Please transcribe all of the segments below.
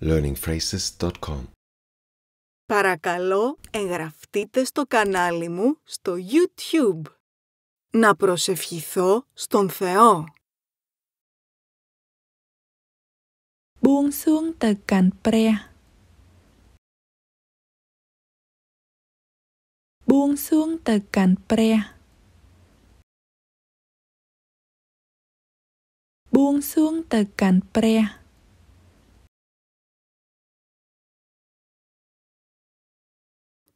learningphrases.com Παρακαλώ, εγγραφτείτε στο κανάλι μου στο YouTube. Να προσευχηθώ στον Θεό. Buông xuống từ pre. Buông xuống từ cạnh ព្រះ Buông xuống từ cạnh ព្រះ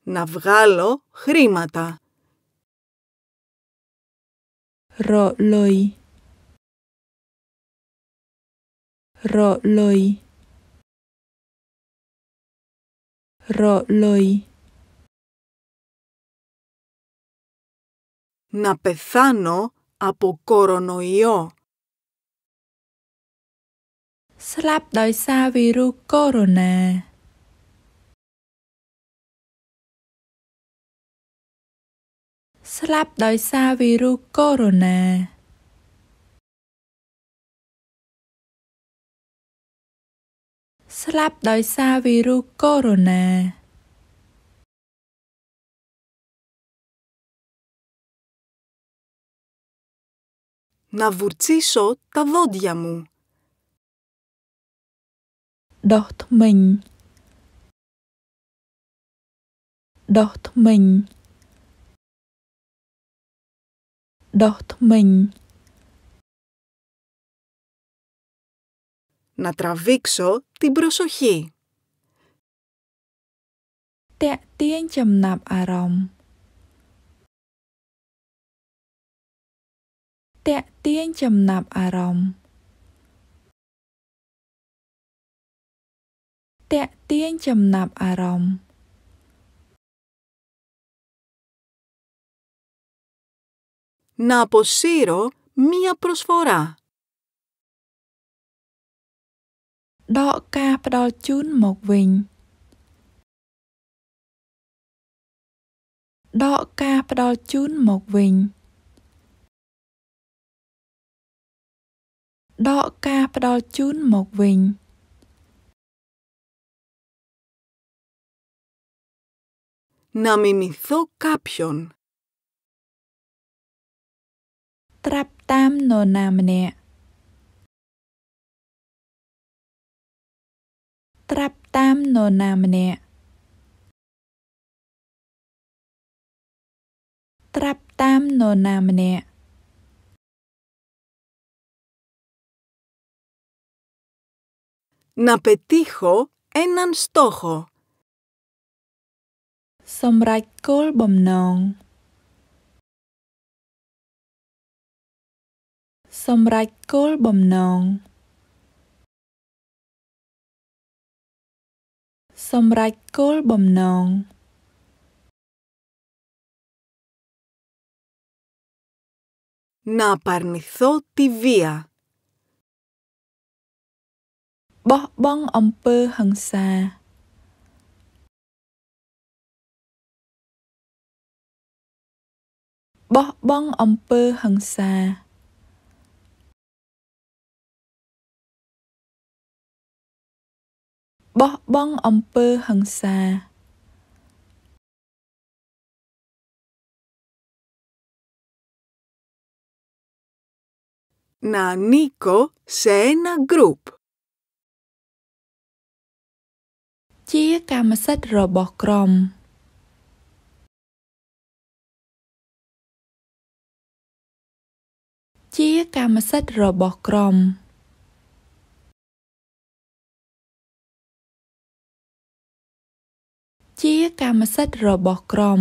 να βγάλω χρήματα. Ρολόι Ρολόι Ρολόι Να πεθάνω από κορονοϊό. κορονέ. ស្លាប់ដោយសារវីរុសកូវីដ -19「ស្លាប់ដោយសារវីរុសកូវីដ -19」Να βουρτσίσω τα δόντια μου. Đốt mình. Đốt mình. ដុសធ្មេញ Να τραβήξω την προσοχή. តាក់ទាញចំណាប់ អារម្មណ៍តាក់ទាញចំណាប់ អារម្មណ៍តាក់ទាញចំណាប់អារម្មណ៍ να αποσύρω μία προσφορά. Đọ ca đo chun một vinh. Đọ ca đo chun một vinh. Đọ ca đo chun một vinh. Να μιμηθώ κάποιον. ស្រាប់តាមនរណាម្នាក់ត្រាប់តាមនរណាម្នាក់ត្រាប់តាមនរណាម្នាក់ να πετύχω έναν στόχο. សម្រេចគោលបំណងសម្រេចគោលបំណងសម្រេចគោលបំណង να απαρνηθώ τη βία. បោះបង់អំពើហិង្សាបោះបង់អំពើហិង្សាបោះបង់អំពើហិង្សា να ανήκω σε ένα group. ជាកម្មសិទ្ធិរបស់ក្រុមជាកម្មសិទ្ធិរបស់ក្រុមជាកម្មសិទ្ធិរបស់ក្រុម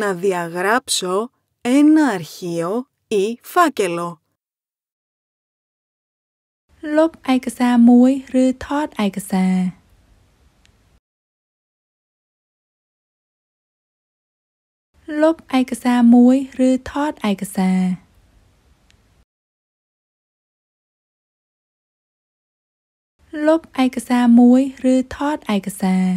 να διαγράψω ένα αρχείο ή φάκελο. លុបឯកសារមួយ ឬថតឯកសារលុបឯកសារមួយឬថតឯកសារលុបឯកសារមួយ ឬថតឯកសារ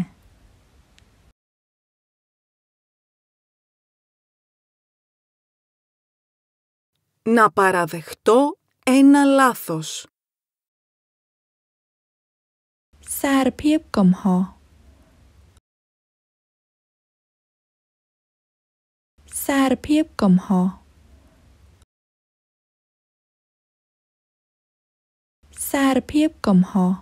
Να παραδεχτώ ένα λάθος. សារភាពកំហុសសារភាព កំហុសសារភាពកំហុស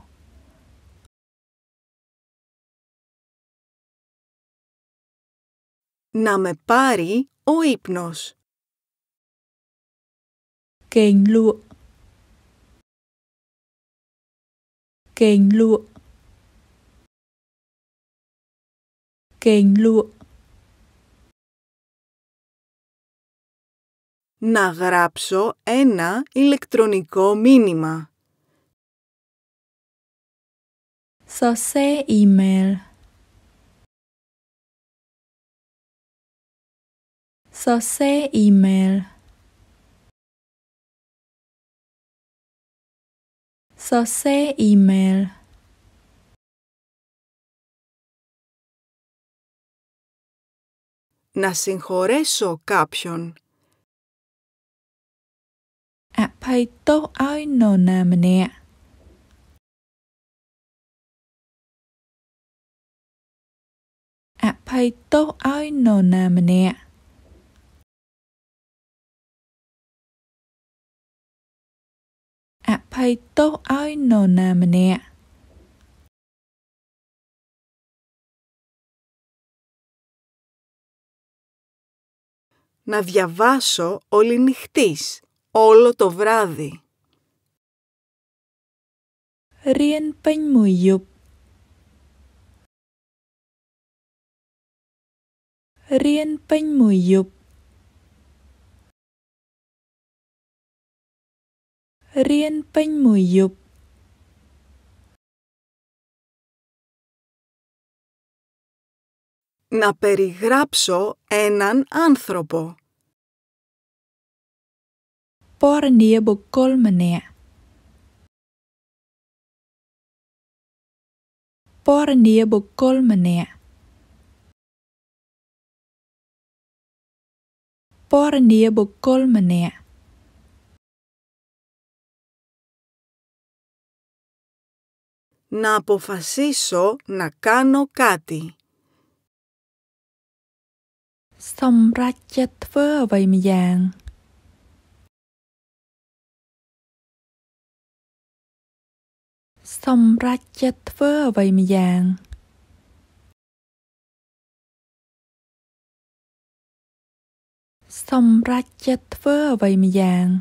να με πάρει ο ύπνος. Κέιν λụa Κέιν Να γράψω ένα ηλεκτρονικό μήνυμα. σε email សរសេរអ៊ីមែលសរសេរអ៊ីមែល να συγχωρέσω κάποιον. Απαϊ το άινο να μνέα. Απαϊ το άινο να μνέα. អភ័យទោសឲ្យនរណាម្នាក់ να διαβάσω όλη νυχτής, όλο το βράδυ. Ρίεν πέν μου Ρίεν πέν μου រៀនពេញមួយយប់ Να περιγράψω έναν άνθρωπο. Πόρνια μπουκόλ μνέα. Πόρνια μπουκόλ μνέα. Πόρνια μπουκόλ μνέα. να αποφασίσω να κάνω κάτι. Xong ra chết vơ vậy mà dạng.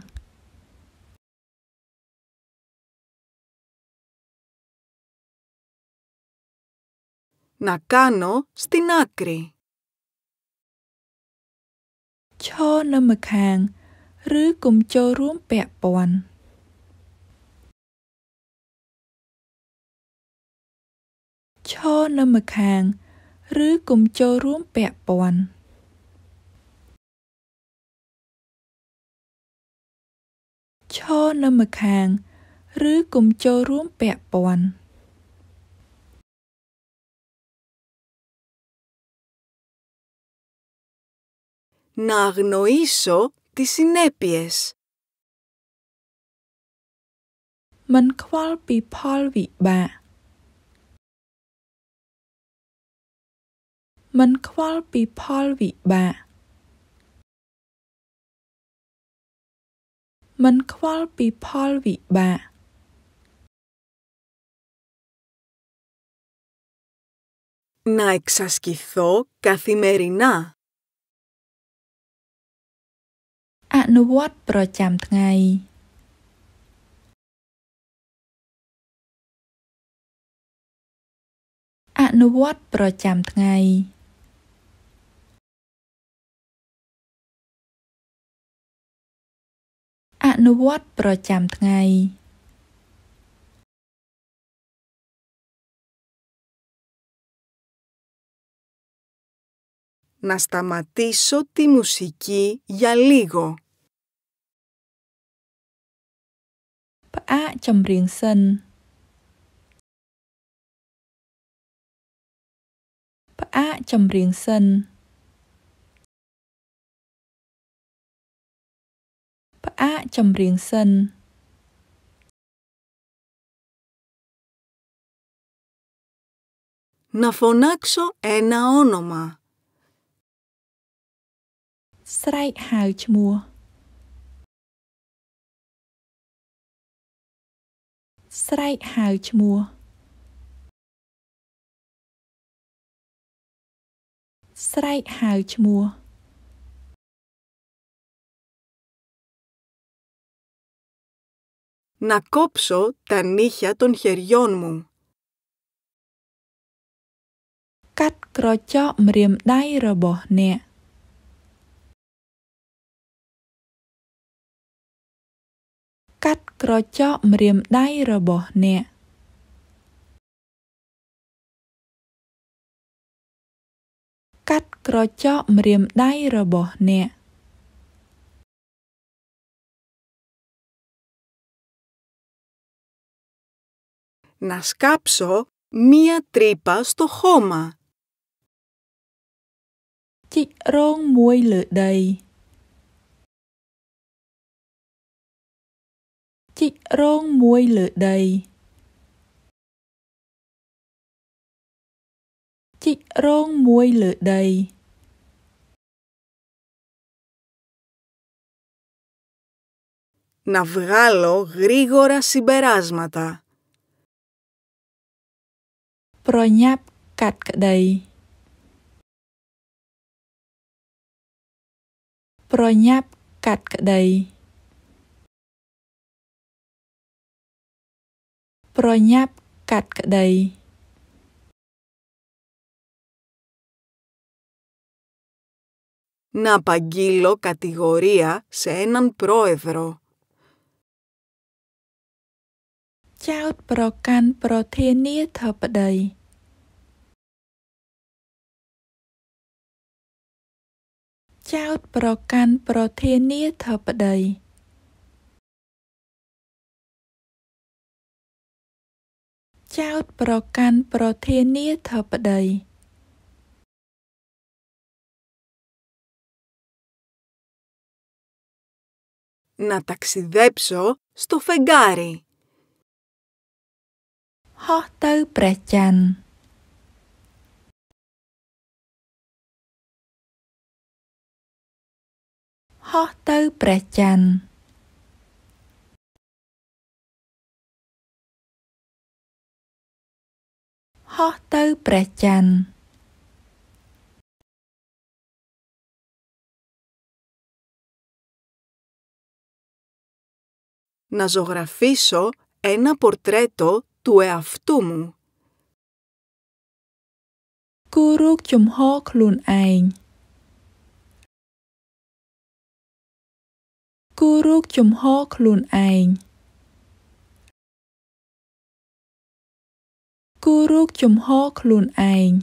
να κάνω στην άκρη. ឈរនៅម្ខាងឬកុំចូលរួមពាក់ព័ន្ធឈរនៅម្ខាងឬកុំចូលរួមពាក់ព័ន្ធឈរនៅម្ខាងឬកុំចូលរួមពាក់ព័ន្ធ να αγνοήσω τις συνέπειες. Μεν κουάλ πι πόλ βι μπα. Μεν κουάλ Μεν Να εξασκηθώ καθημερινά. Ανοβάτ προχάμτγει, Ανοβάτ προχάμτγει, Ανοβάτ προχάμτγει. Να σταματήσω τη μουσική για λίγο. ផ្អាកចម្រៀងសិនផ្អាកចម្រៀងសិនផ្អាកចម្រៀងសិន να φωνάξω ένα όνομα. ស្រែកហៅឈ្មោះស្រែកហៅឈ្មោះស្រែកហៅឈ្មោះ Να κόψω τα νύχια των χεριών μου. Κατ κροκιό μριεμδάι ρομπο νέα. កាត់ក្រចកម្រាមដៃរបស់អ្នក។កាត់ក្រចកម្រាមដៃរបស់អ្នក να σκάψω μία τρύπα στο χώμα. Chị rong muối lửa đầy. Να βγάλω γρήγορα συμπεράσματα. Προνιάπ κατ κδαί. Προνιάπ κατ κδαί. ប្រញាប់កាត់ក្តី να απαγγείλω κατηγορία σε έναν πρόεδρο. ចោតប្រកាន់ប្រធានាធិបតីចោតប្រកាន់ប្រធានាធិបតីចោទប្រកាន់ប្រធានាធិបតី Να ταξιδέψω στο φεγγάρι. ហោះទៅព្រះច័ន្ទហោះទៅព្រះច័ន្ទហោះទៅព្រះច័ន្ទ να ζωγραφίσω ένα πορτρέτο του εαυτού μου. គូរូបចំហខ្លួនឯងគូរូបចំហខ្លួនឯងគូររូបជំហរខ្លួនឯង។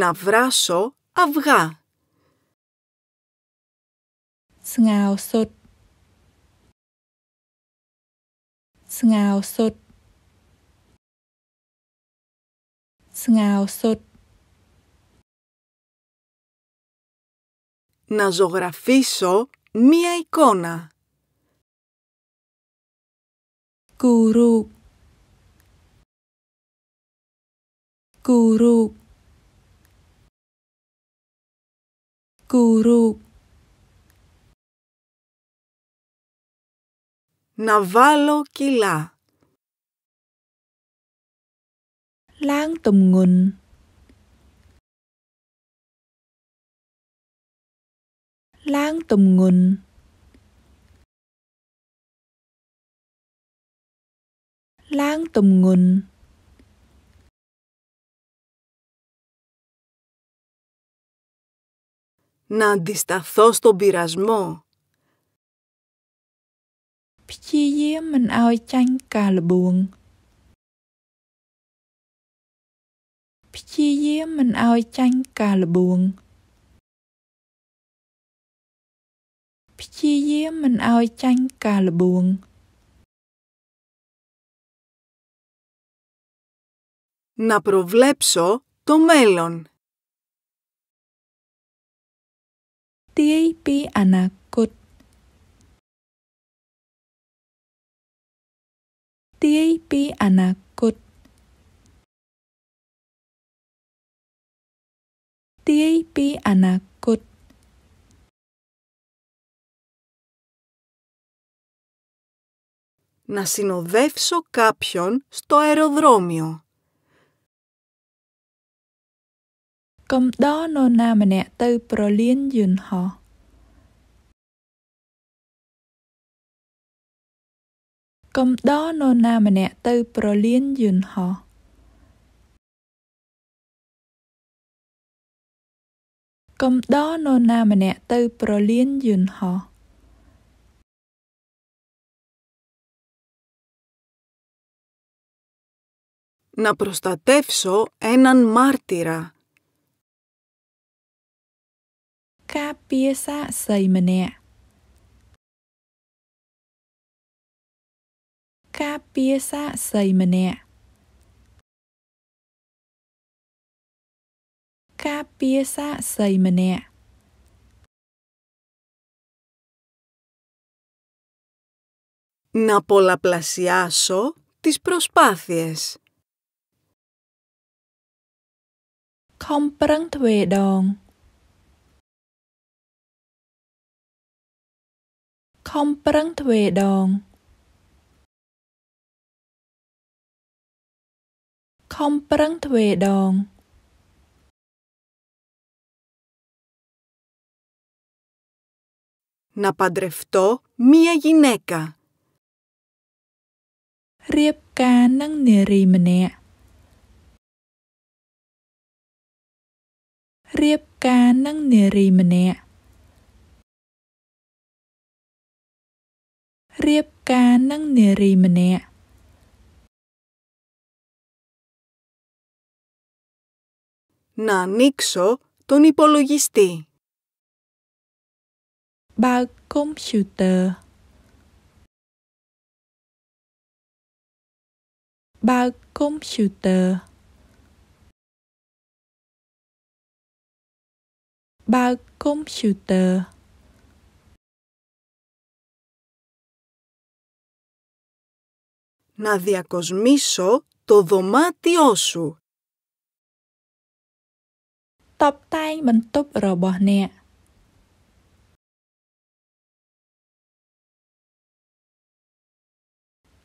να βράσω αυγά. Σνάω σωτ. Σνάω σωτ. Σνάω σωτ. Να ζωγραφίσω μία εικόνα. Guru Guru Guru Να βάλω κιλά. Lang tùm ngùn. Lang tùm ngùn. ឡើងទម្ងន់ να αντισταθώ στον πειρασμό. ព្យាយាមមិនឲ្យចាញ់ការល្បួងព្យាយាមមិនឲ្យចាញ់ការល្បួងព្យាយាមមិនឲ្យចាញ់ការល្បួង να προβλέψω το μέλλον. Τι είπε ανακούτ; Τι είπε ανακούτ; Τι είπε ανακούτ; Να συνοδεύσω κάποιον στο αεροδρόμιο. កំដរនរណាម្នាក់ទៅប្រលានយន្តហោះកំដរនរណាម្នាក់ទៅប្រលានយន្តហោះកំដរនរណាម្នាក់ទៅប្រលានយន្តហោះ να προστατεύσω έναν μάρτυρα. ការពារសាក្សីម្នាក់ការពារសាក្សីម្នាក់ការពារសាក្សីម្នាក់ Να πολλαπλασιάσω τις προσπάθειες. ខំប្រឹងទ្វេដងខំប្រឹងទ្វេដងខំប្រឹងទ្វេដង να παντρευτώ μία γυναίκα. រៀបការនឹងនារីម្នាក់រៀបការនឹងនារីម្នាក់រៀបការនឹងនារីម្នាក់។ να ανοίξω τον υπολογιστή. បើក computer បើក computer បើក computer να διακοσμήσω το δωμάτιό σου. តបតែងបន្ទប់របស់អ្នក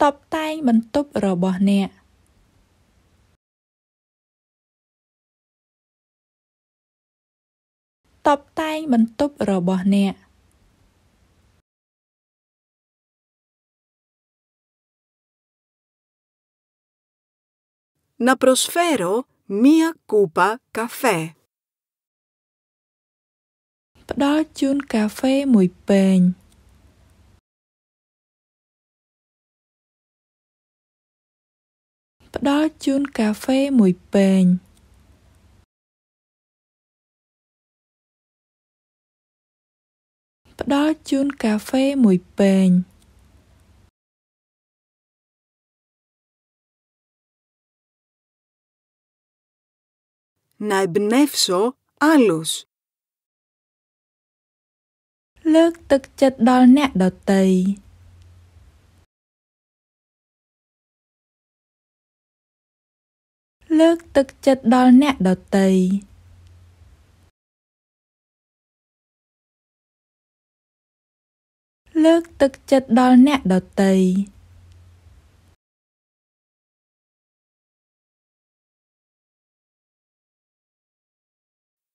តបតែងបន្ទប់របស់អ្នកតបតែងបន្ទប់របស់អ្នក να προσφέρω μία κούπα καφέ. ផ្ដល់ជូនកាហ្វេមួយពែងផ្ដល់ជូនកាហ្វេមួយពែងផ្ដល់ជូនកាហ្វេ មួយពែង να εμπνεύσω άλλους. លើកទឹកចិត្តដល់អ្នកដទៃលើកទឹកចិត្តដល់អ្នកដទៃលើកទឹកចិត្តដល់អ្នកដទៃ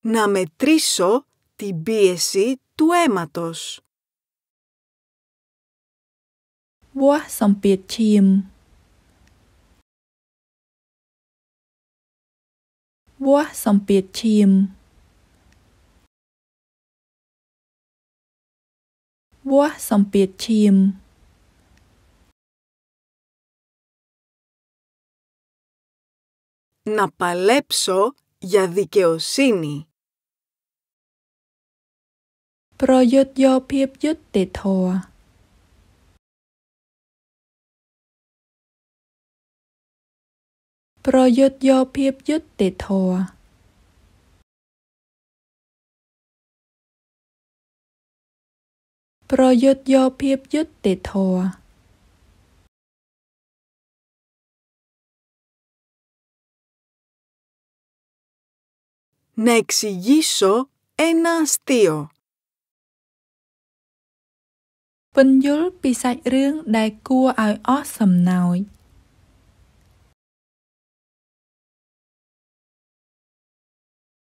να μετρήσω την πίεση του αίματος. Βουά σαν πίεσιμ. Βουά σαν πίεσιμ. να παλέψω για δικαιοσύνη. ប្រយុទ្ធយកភាពយុត្តិធម៌ប្រយុទ្ធយកភាពយុត្តិធម៌ប្រយុទ្ធយកភាពយុត្តិធម៌ Να εξηγήσω ένα αστείο. ពន្យល់ពីសាច់រឿងដែលគួរឲ្យអស់សំណើច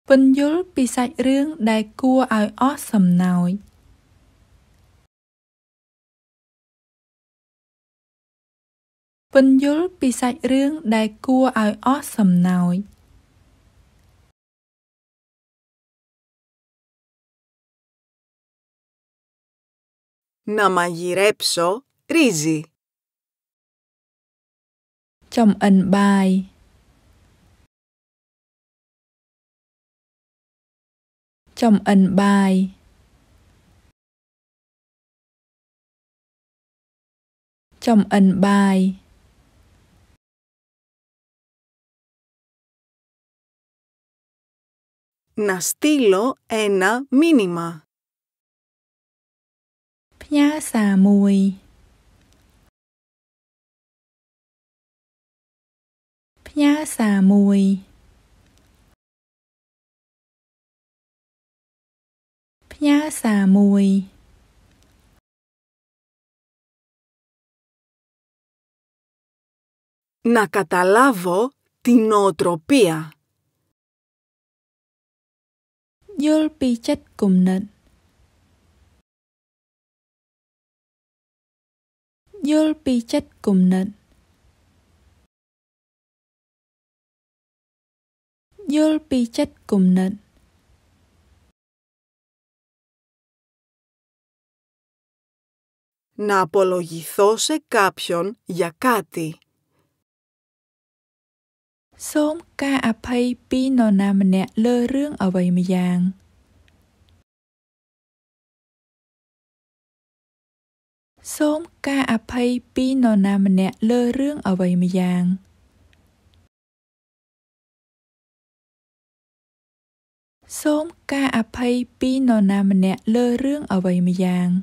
ពន្យល់ពីសាច់រឿងដែលគួរឲ្យអស់សំណើចពន្យល់ពីសាច់រឿងដែលគួរឲ្យអស់សំណើច να μαγειρέψω ρύζι. Chồng ẩn bài Chồng ẩn bài Chồng ẩn bài Να στείλω ένα μήνυμα. ផ្ញើសារមួយផ្ញើសារមួយផ្ញើសារមួយ να καταλάβω την νοοτροπία. Yul pi chat kumnat. យល់ពីចិត្តគំនិតយល់ពីចិត្តគំនិត να απολογηθώ σε κάποιον για κάτι. សូមការអភ័យពីនរណាម្នាក់លើរឿងអ្វីម្យ៉ាង។សូមការអភ័យពីនរណាម្នាក់លើរឿងអ្វីម្យ៉ាង។។សូមការអភ័យពីនរណាម្នាក់លើរឿងអ្វីម្យ៉ាង។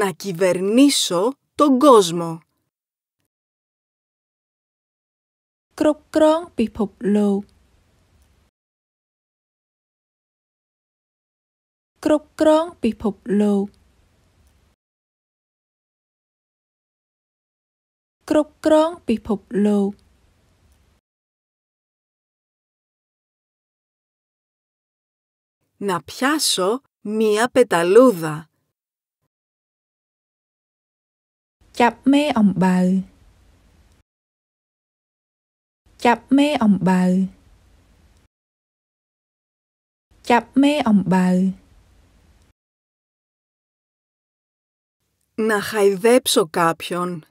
να κυβερνήσω τον κόσμο. គ្រប់គ្រងពិភពលោកគ្រប់គ្រងពិភពលោកគ្រប់គ្រងពិភពលោក να πιάσω μία πεταλούδα. Chạp mê ông bào Chạp mê ông bào Chạp mê ông bào Να χαϊδέψω κάποιον.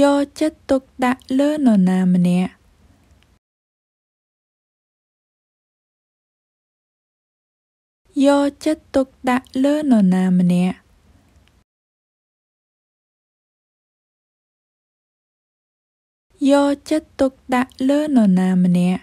យកចិត្តទុកដាក់លើនរណាម្នាក់យកចិត្តទុកដាក់លើនរណាម្នាក់យកចិត្តទុកដាក់លើនរណាម្នាក់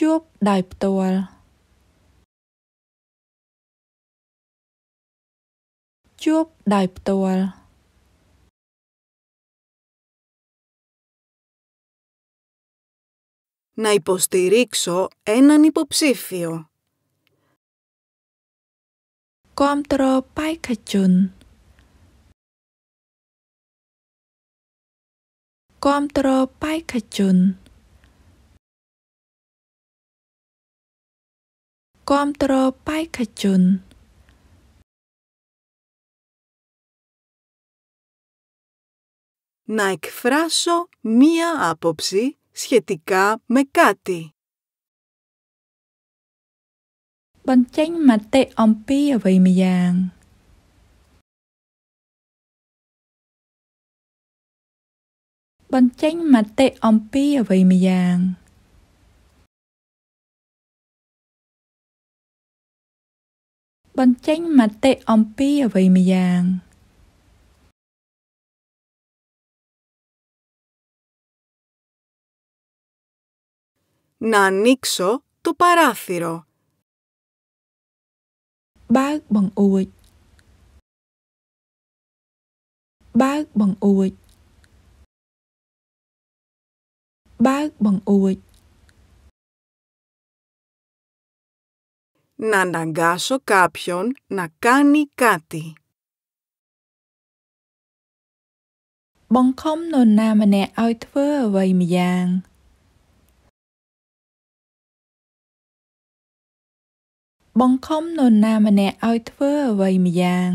Να υποστηρίξω έναν υποψήφιο. Κόμπτρο Παϊκατσούν Κόμπτρο κατσούν. គាំទ្របេក្ខជន να εκφράσω μία άποψη σχετικά με κάτι. បញ្ចេញមតិអំពីអ្វីម្យ៉ាងបញ្ចេញមតិអំពីអ្វីម្យ៉ាងបញ្ចេញមតិអំពីអ្វីម្យ៉ាង។ να ανοίξω το παράθυρο. Bác bằng ủi. Bác bằng ủi. Bác bằng ủi. να αναγκάσω κάποιον να κάνει κάτι. បង្ខំនរណាម្នាក់ឲ្យធ្វើអ្វីម្យ៉ាងបង្ខំនរណាម្នាក់ឲ្យធ្វើអ្វីម្យ៉ាង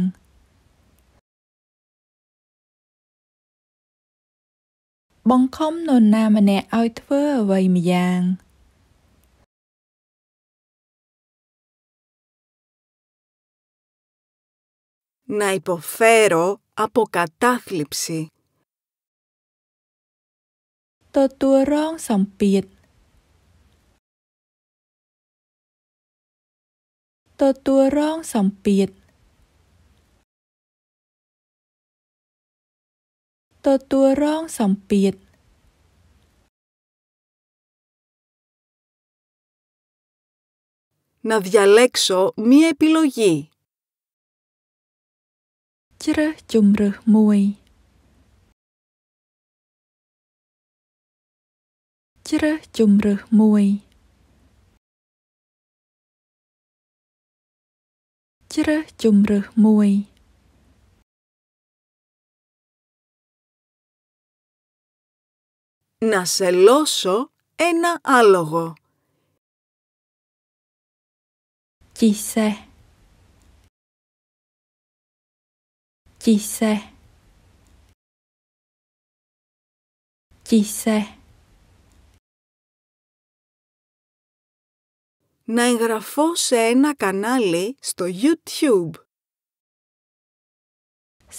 បង្ខំនរណាម្នាក់ឲ្យធ្វើអ្វីម្យ៉ាង។ να υποφέρω από κατάθλιψη. Το του ρόν σαμπίτ. Το του ρόν Το του ρόν Να διαλέξω μία επιλογή. ជ្រើសជំរើសមួយជ្រើសជំរើសមួយជ្រើសជំរើសមួយ Να σελώσω ένα άλογο. Κισε. chi xe chi xe Να εγγραφώ σε ένα κανάλι στο YouTube.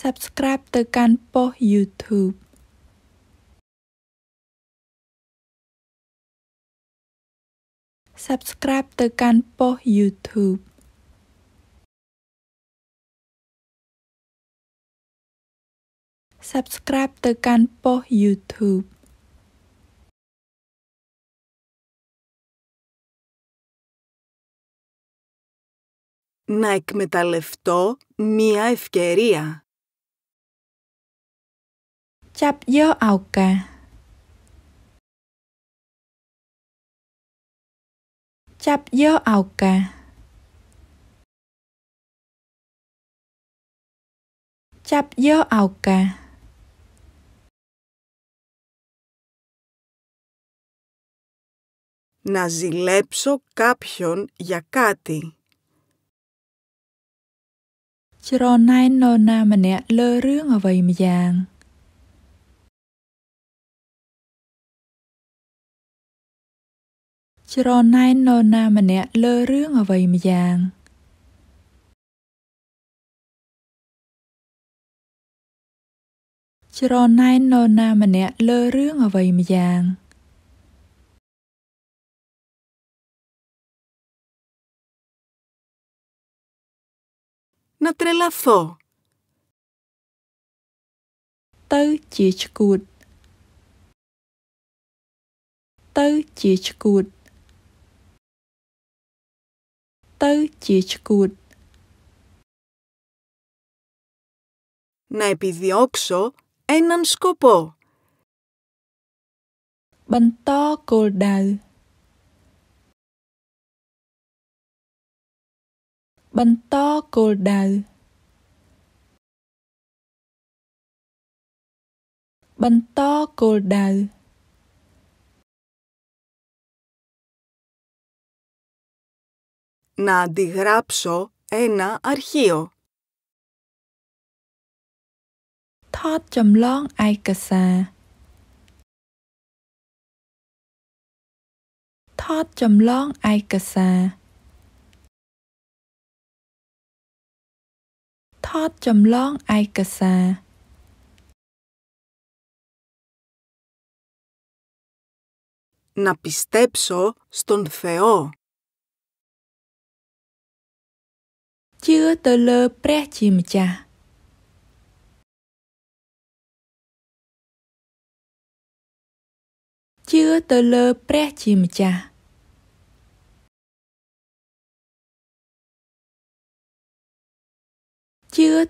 Subscribe το κανπό YouTube. Subscribe το κανπό YouTube. Subscribe ទៅកាន់ប៉ុស YouTube να εκμεταλλευτώ μία ευκαιρία. ចាប់យកឱកាសចាប់យកឱកាសចាប់យកឱកាស να ζηλέψω κάποιον για κάτι. ច្រណែននរណាម្នាក់លើរឿងអ្វីម្យ៉ាងច្រណែននរណាម្នាក់លើរឿងអ្វីម្យ៉ាងច្រណែននរណាម្នាក់លើរឿងអ្វីម្យ៉ាង។ να τρελαθώ. ទៅជាឆ្កួត ទៅជាឆ្កួត ទៅជាឆ្កួត να επιδιώξω έναν σκοπό. បន្តគោលដៅបន្តគោលដៅបន្តគោលដៅ να αντιγράψω ένα αρχείο. ថតចម្លងឯកសារថតចម្លងឯកសារថតចម្លងឯកសារ Να πιστέψω στον Θεό. ជឿទៅលើ ព្រះ ជាម្ចាស់ជឿទៅលើ ព្រះ ជាម្ចាស់ Να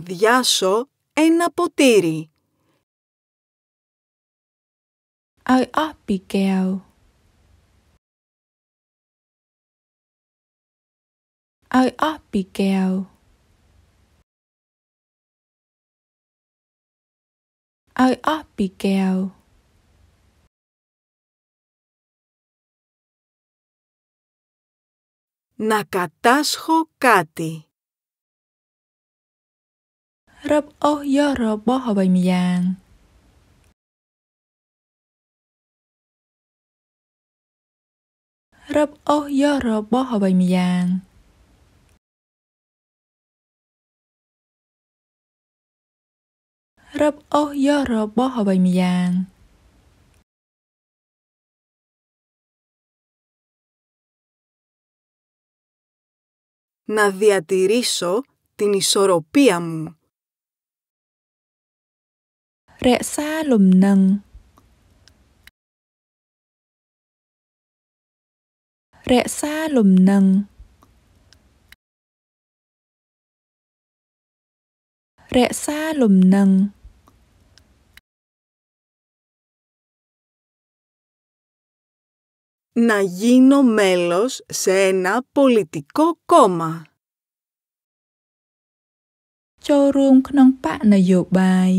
διάσω ένα ποτήρι. Αι απικέου. Αι απικέου. Αι απικέου. να κατάσχω κάτι. Rập ô gió rô bó hò bầy mì giàng. Rập ô gió rô bó hò bầy mì giàng. Rập ô gió bầy mì να διατηρήσω την ισορροπία μου. Ρε σα λομνάν. Ρε σα λομνάν. να γίνω μέλος σε ένα πολιτικό κόμμα. ចូលរួមក្នុងបកនយោបាយ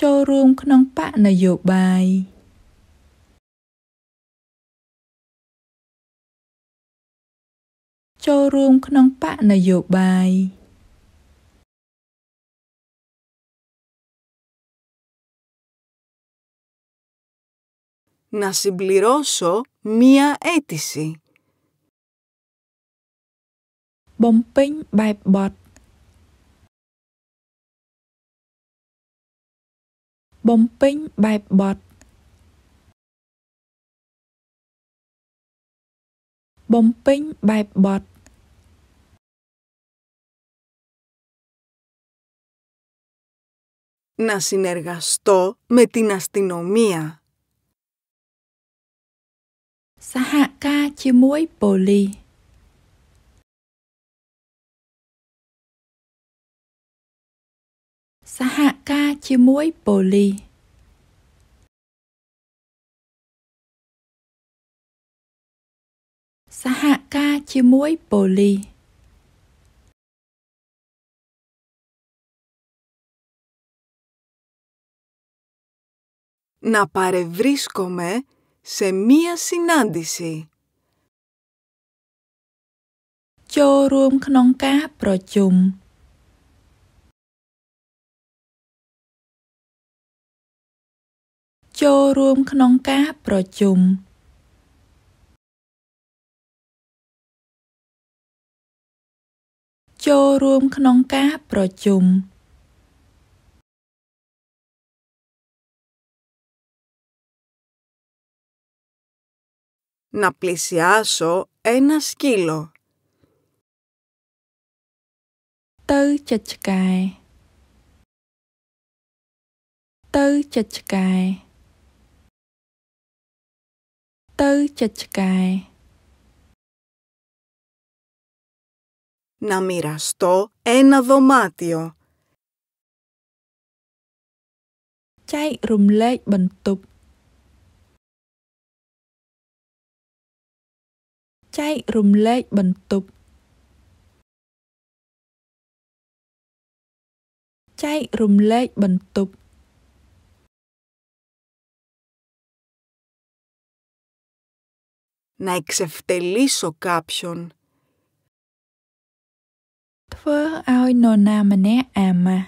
ចូលរួមក្នុងបកនយោបាយចូលរួមក្នុងបកនយោបាយ να συμπληρώσω μία αίτηση. by by by bot. bot. bot. Να συνεργαστώ με την αστυνομία σα άκα χιμούι πολύ, σα άκα χιμούι πολύ, σα άκα πολύ, να παρεβρίσκομε. σε μία συνάντηση. ចូលរួមក្នុងការ ប្រជុំចូលរួម ក្នុងការ ប្រជុំចូលរួម ក្នុងការ ប្រជុំ να πλησιάσω ένα σκύλο. Τού τσετσκάι. Τού τσετσκάι. Τού τσετσκάι. Να μοιραστώ ένα δωμάτιο. Τσάι ρουμλέκ μπαντούπ. ចែករំលែកបន្ទប់ចែករំលែកបន្ទប់ να εξευτελίσω κάποιον. ធ្វើឲ្យនរណាម្នាក់អាម៉ាស់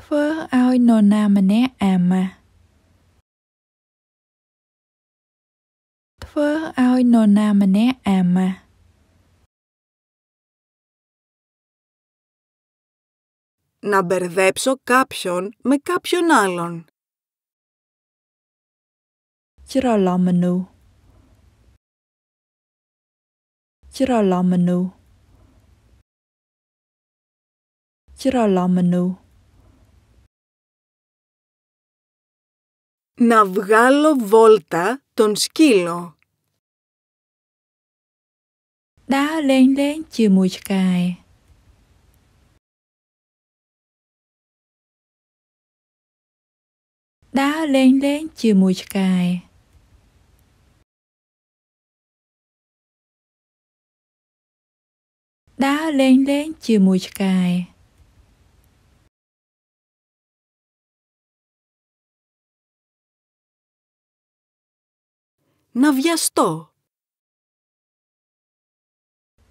ធ្វើឲ្យនរណាម្នាក់អាម៉ាស់ αυτού να μπερδέψω κάποιον με κάποιον άλλον. Τι ραλλομένου; Τι Τι Να βγάλω βόλτα τον σκύλο. ដើរលេងលេងជាមួយឆ្កែដើរលេងលេងជាមួយឆ្កែដើរលេងលេងជាមួយឆ្កែណាវ្យាស្តោ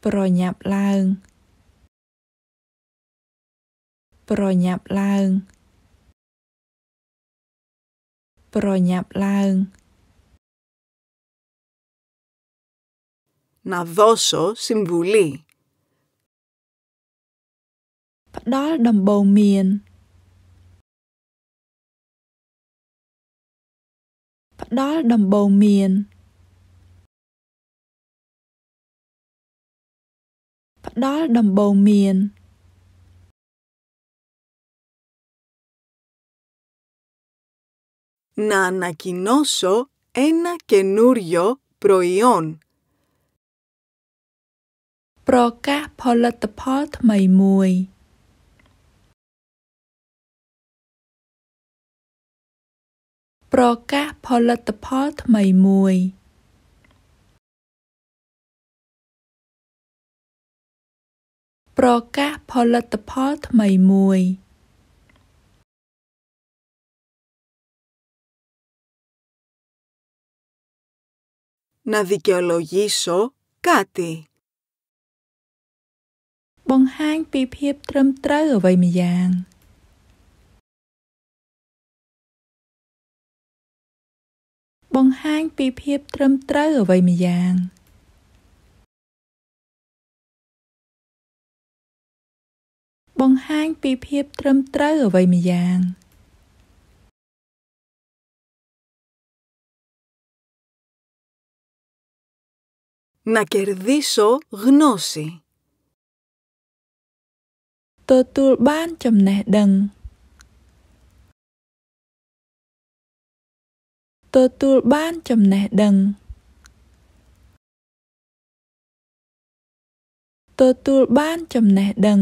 ប្រញាប់ឡើងប្រញាប់ឡើងប្រញាប់ឡើង να δώσω συμβουλή. ផ្ដល់ដំបូន្មានផ្ដល់ដំបូន្មានដល់ដំបូន្មាន να ανακοινώσω ένα καινούριο προϊόν. ប្រកាសផលិតផលថ្មីមួយប្រកាសផលិតផលថ្មីមួយប្រកាសផលិតផលថ្មីមួយ να δικαιολογήσω κάτι. បង្ហាញពីភាពត្រឹមត្រូវអ្វីម្យ៉ាងបង្ហាញពីភាពត្រឹមត្រូវអ្វីម្យ៉ាង។បង្ហាញពីភាពត្រឹមត្រូវអ្វីម្យ៉ាង។ Να κερδίσω γνώση. Το τουρμπάν τσομνέδεν. Το τουρμπάν τσομνέδεν. Το τουρμπάν τσομνέδεν.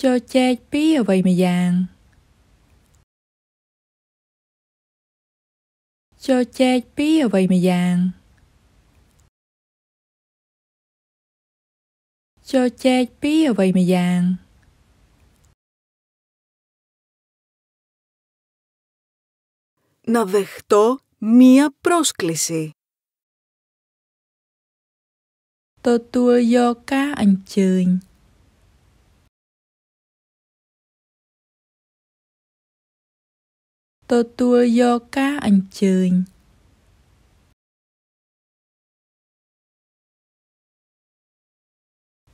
ζοζεπί ου αι μιαγ, ζοζεπί ου αι μιαγ, ζοζεπί ου αι μιαγ. Να δεχτώ μια πρόσκληση. Το του οιο κά ទទួលយកការអញ្ជើញ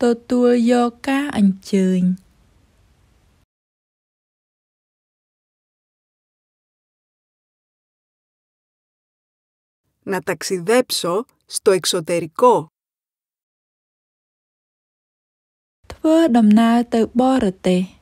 ទទួលយកការអញ្ជើញ να ταξιδέψω στο εξωτερικό. ធ្វើដំណើរទៅបរទេស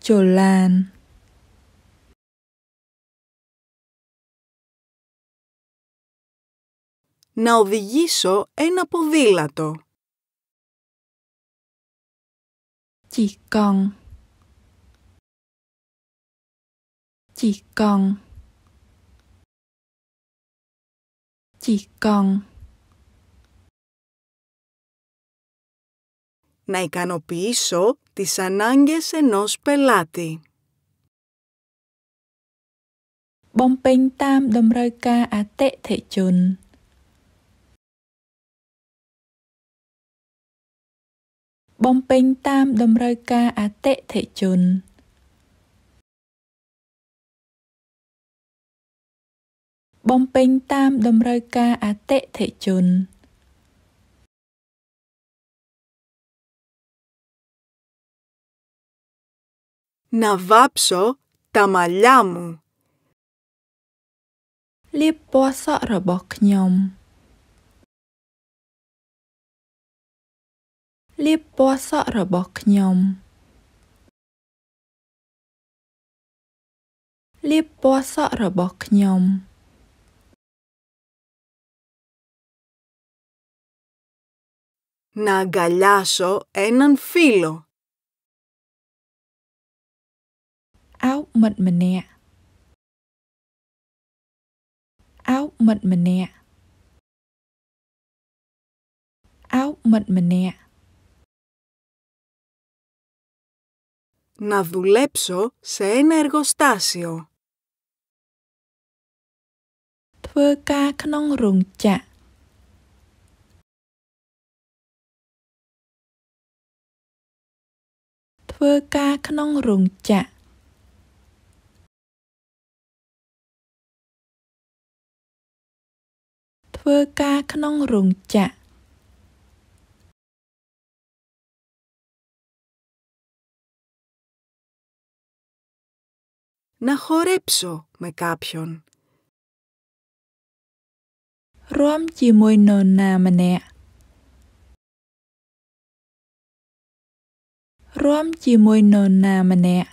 chồ làn Να οδηγήσω ένα ποδήλατο. Chỉ còn Chỉ còn Chỉ còn να ικανοποιήσω τις ανάγκες ενός πελάτη. បំពេញតាមតម្រូវការអតិថិជនបំពេញតាមតម្រូវការអតិថិជនបំពេញតាមតម្រូវការអតិថិជន να βάψω τα μαλλιά μου. Λίπωσα ρομποκνιόμ. Λοιπόν, ρομποκνιόμ. Λίπωσα ρομποκνιόμ. Να αγκαλιάσω έναν φίλο. អោបមិត្តម្នាក់អោបមិត្តម្នាក់អោបមិត្តម្នាក់ να δουλέψω σε ένα εργοστάσιο. ធ្វើការក្នុងរោងចក្រធ្វើការក្នុងរោងចក្រធ្វើការក្នុងរោងចក្រ να χορέψω με κάποιον. រួមជាមួយនរណាម្នាក់រួមជាមួយនរណាម្នាក់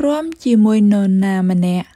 រួមជាមួយនរណាម្នាក់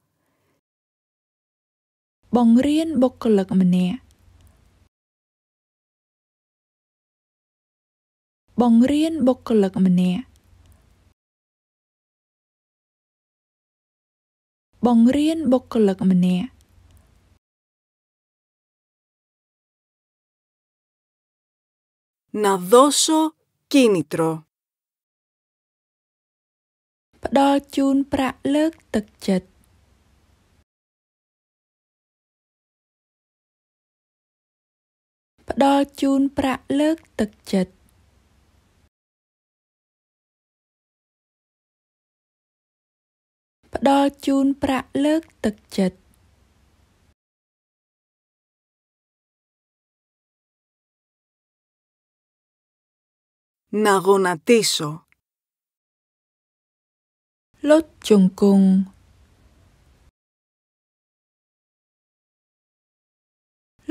បង្រៀន បុគ្គលិកម្នាក់បង្រៀនបុគ្គលិកម្នាក់បង្រៀនបុគ្គលិកម្នាក់ណាដូសូគីនីត្រូផ្ដល់ជូនប្រាក់លើក ទឹកចិត្តផ្ដល់ជូនប្រាក់លើកទឹកចិត្តផ្ដល់ជូនប្រាក់លើកទឹកចិត្ត να γονατίσω. Λότ τσονκούγκ.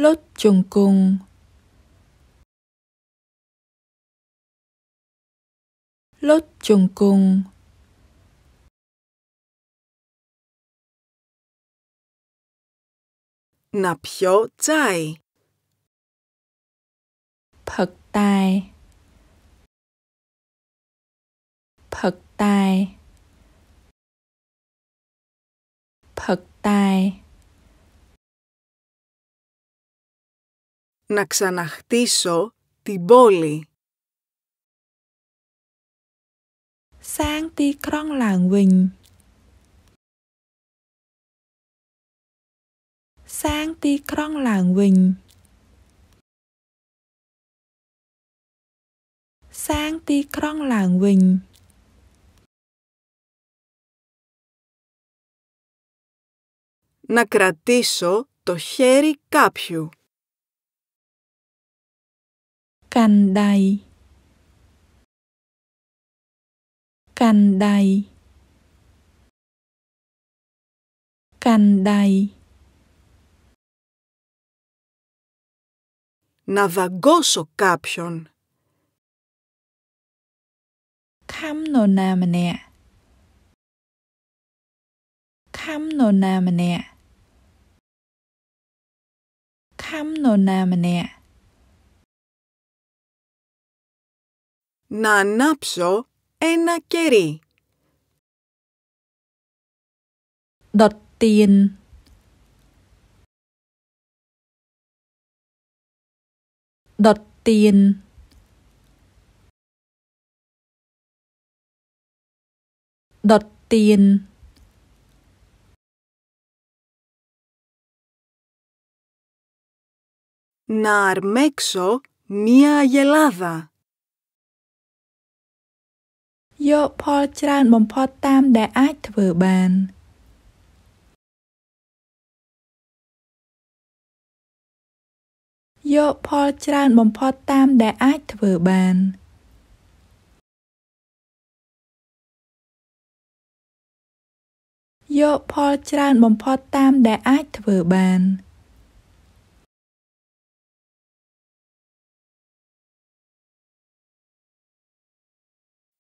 Λότ τσονκούγκ. lốt chồng cùng nạp hiếu τσάι. Phật tài Phật tài Phật tài Να ξαναχτίσω την πόλη. Σαν τι κρόγλαγγουινγκ. Σαν τι κρόγλαγγουινγκ. Σαν τι κρόγλαγγουινγκ. Να κρατήσω το χέρι κάποιου. Καντάι. กันใดกันใด να δαγκώσω κάποιον. Κάμνο να μνέα. Κάμνο να μνέα. Κάμνο να μνέα. Να ανάψω ένα κερί. Đọt tiền Đọt tiền Đọt tiền Να αρμέξω μία αγελάδα. យកផលច្រើនបំផុតតាមដែលអាចធ្វើបាន។យកផលច្រើនបំផុតតាមដែលអាចធ្វើបានយកផលច្រើនបំផុតតាមដែលអាចធ្វើបាន។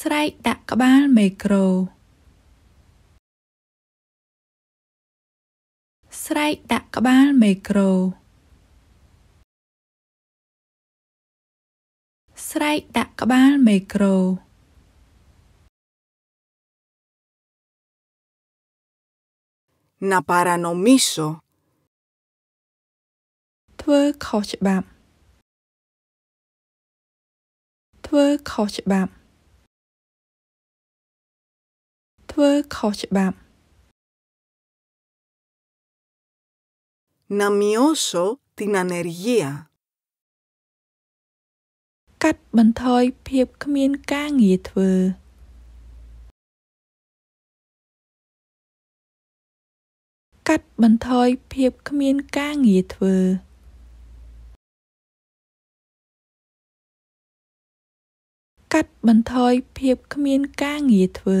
ស្រែកដាក់ក្បាលមេក្រូ ស្រែកដាក់ក្បាលមេក្រូស្រែកដាក់ក្បាលមេក្រូណាប៉ារ៉ាណូមីសូធ្វើខុសច្បាប់ ធ្វើខុសច្បាប់ធ្វើខុសច្បាប់ Να μειώσω την ανεργία. កាត់បន្ថយភាពគ្មាន ការងារធ្វើកាត់បន្ថយភាពគ្មានការងារធ្វើកាត់បន្ថយភាពគ្មានការងារធ្វើ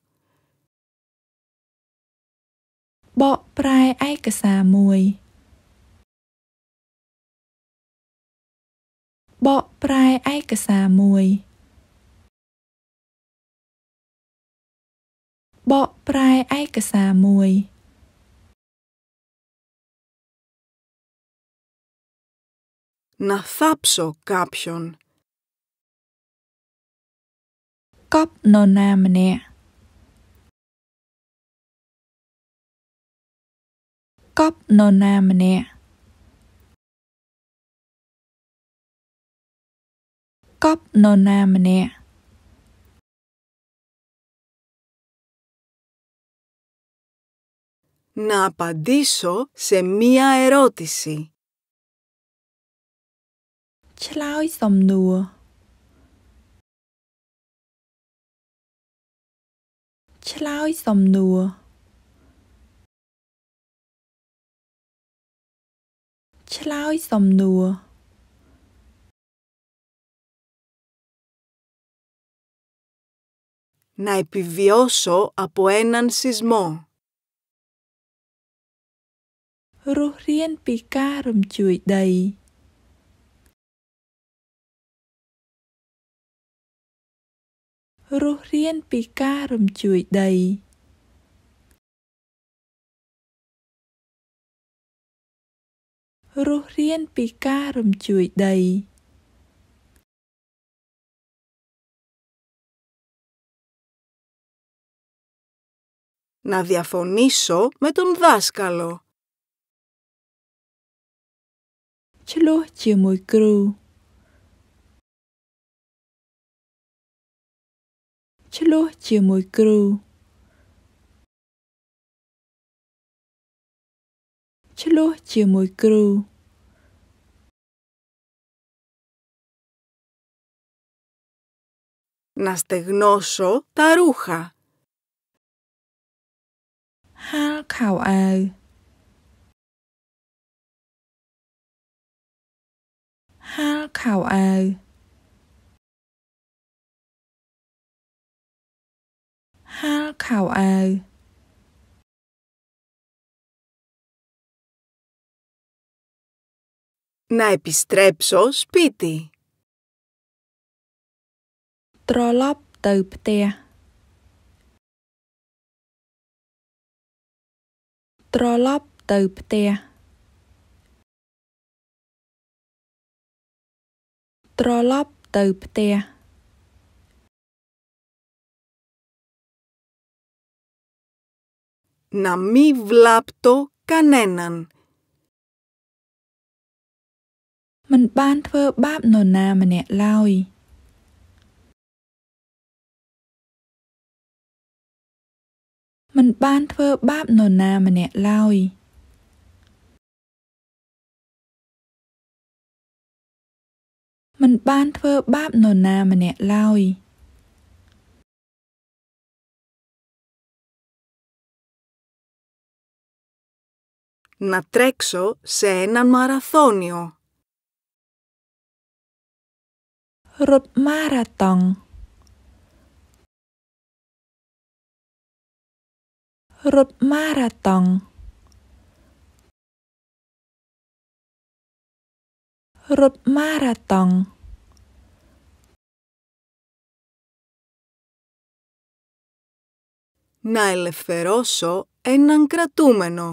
បកប្រែឯកសារមួយ បកប្រែឯកសារមួយបកប្រែឯកសារមួយ να θάψω κάποιον. Καπνονά μνέα. កប់នរណាម្នាក់កប់នរណាម្នាក់ να απαντήσω σε μία ερώτηση. ឆ្លើយសំណួរឆ្លើយសំណួរឆ្លើយ សំណួរ να επιβιώσω από έναν σεισμό. Ρουρίεν πικάρμ τσουινταϊ. Ρουρίεν πικάρμ τσουινταϊ. រស់រានពីការរំជួយដី να διαφωνήσω με τον δάσκαλο. ឆ្លោះជាមួយគ្រូឆ្លោះជាមួយគ្រូឆ្លោះជាមួយគ្រូ να στεγνώσω τα ρούχα. Χαλ καουάου. Χαλ καουάου. Χαλ καουάου. να επιστρέψω σπίτι. Τρολόπ τα πτέα. Να μη βλάπτω κανέναν មិនបានធ្វើបាបនរណាម្នាក់ឡើយ។មិនបានធ្វើបាបនរណាម្នាក់ឡើយមិនបានធ្វើបាបនរណាម្នាក់ឡើយណាត្រេកសោ σε έναν μαραθώνιο រត់ម៉ារ៉ាតុងរត់ម៉ារ៉ាតុងរត់ម៉ារ៉ាតុង να ελευθερώσω έναν κρατούμενο.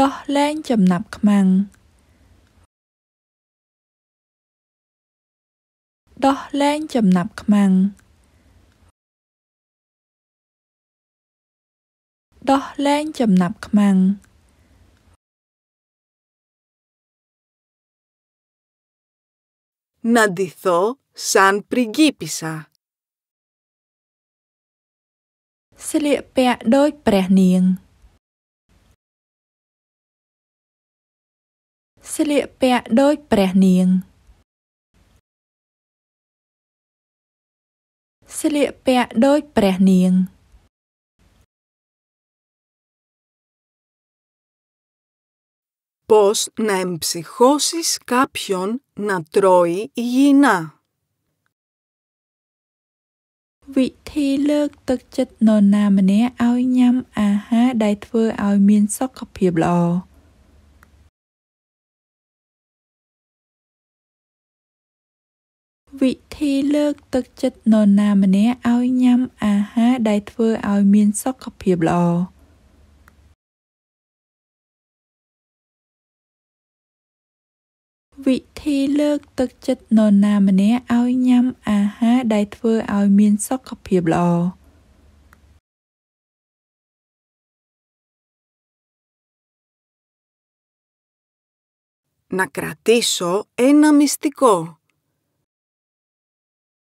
ដោះលែងចំណាប់ខ្មាំងដោះលែងចំណាប់ខ្មាំងដោះលែងចំណាប់ខ្មាំង να ντυθώ σαν πριγκίπισσα. ស្លៀកពាក់ដូចព្រះនាងស្លៀកពាក់ដូចព្រះនាងស្លៀកពាក់ដូចព្រះនាង— Πώς να εμψυχώσεις κάποιον να τρώει υγιεινά. វិធីលើកទឹកចិត្តនរណាម្នាក់ឲ្យញ៉ាំអាហារដែលធ្វើឲ្យមានសុខភាពល្អ។វិធីលើកទឹកចិត្តនរណាម្នាក់ឲ្យញ៉ាំអាហារដែលធ្វើឲ្យមានសុខភាពល្អវិធីលើកទឹកចិត្តនរណាម្នាក់ឲ្យញ៉ាំអាហារដែលធ្វើឲ្យមានសុខភាពល្អ Να κρατήσω ένα μυστικό.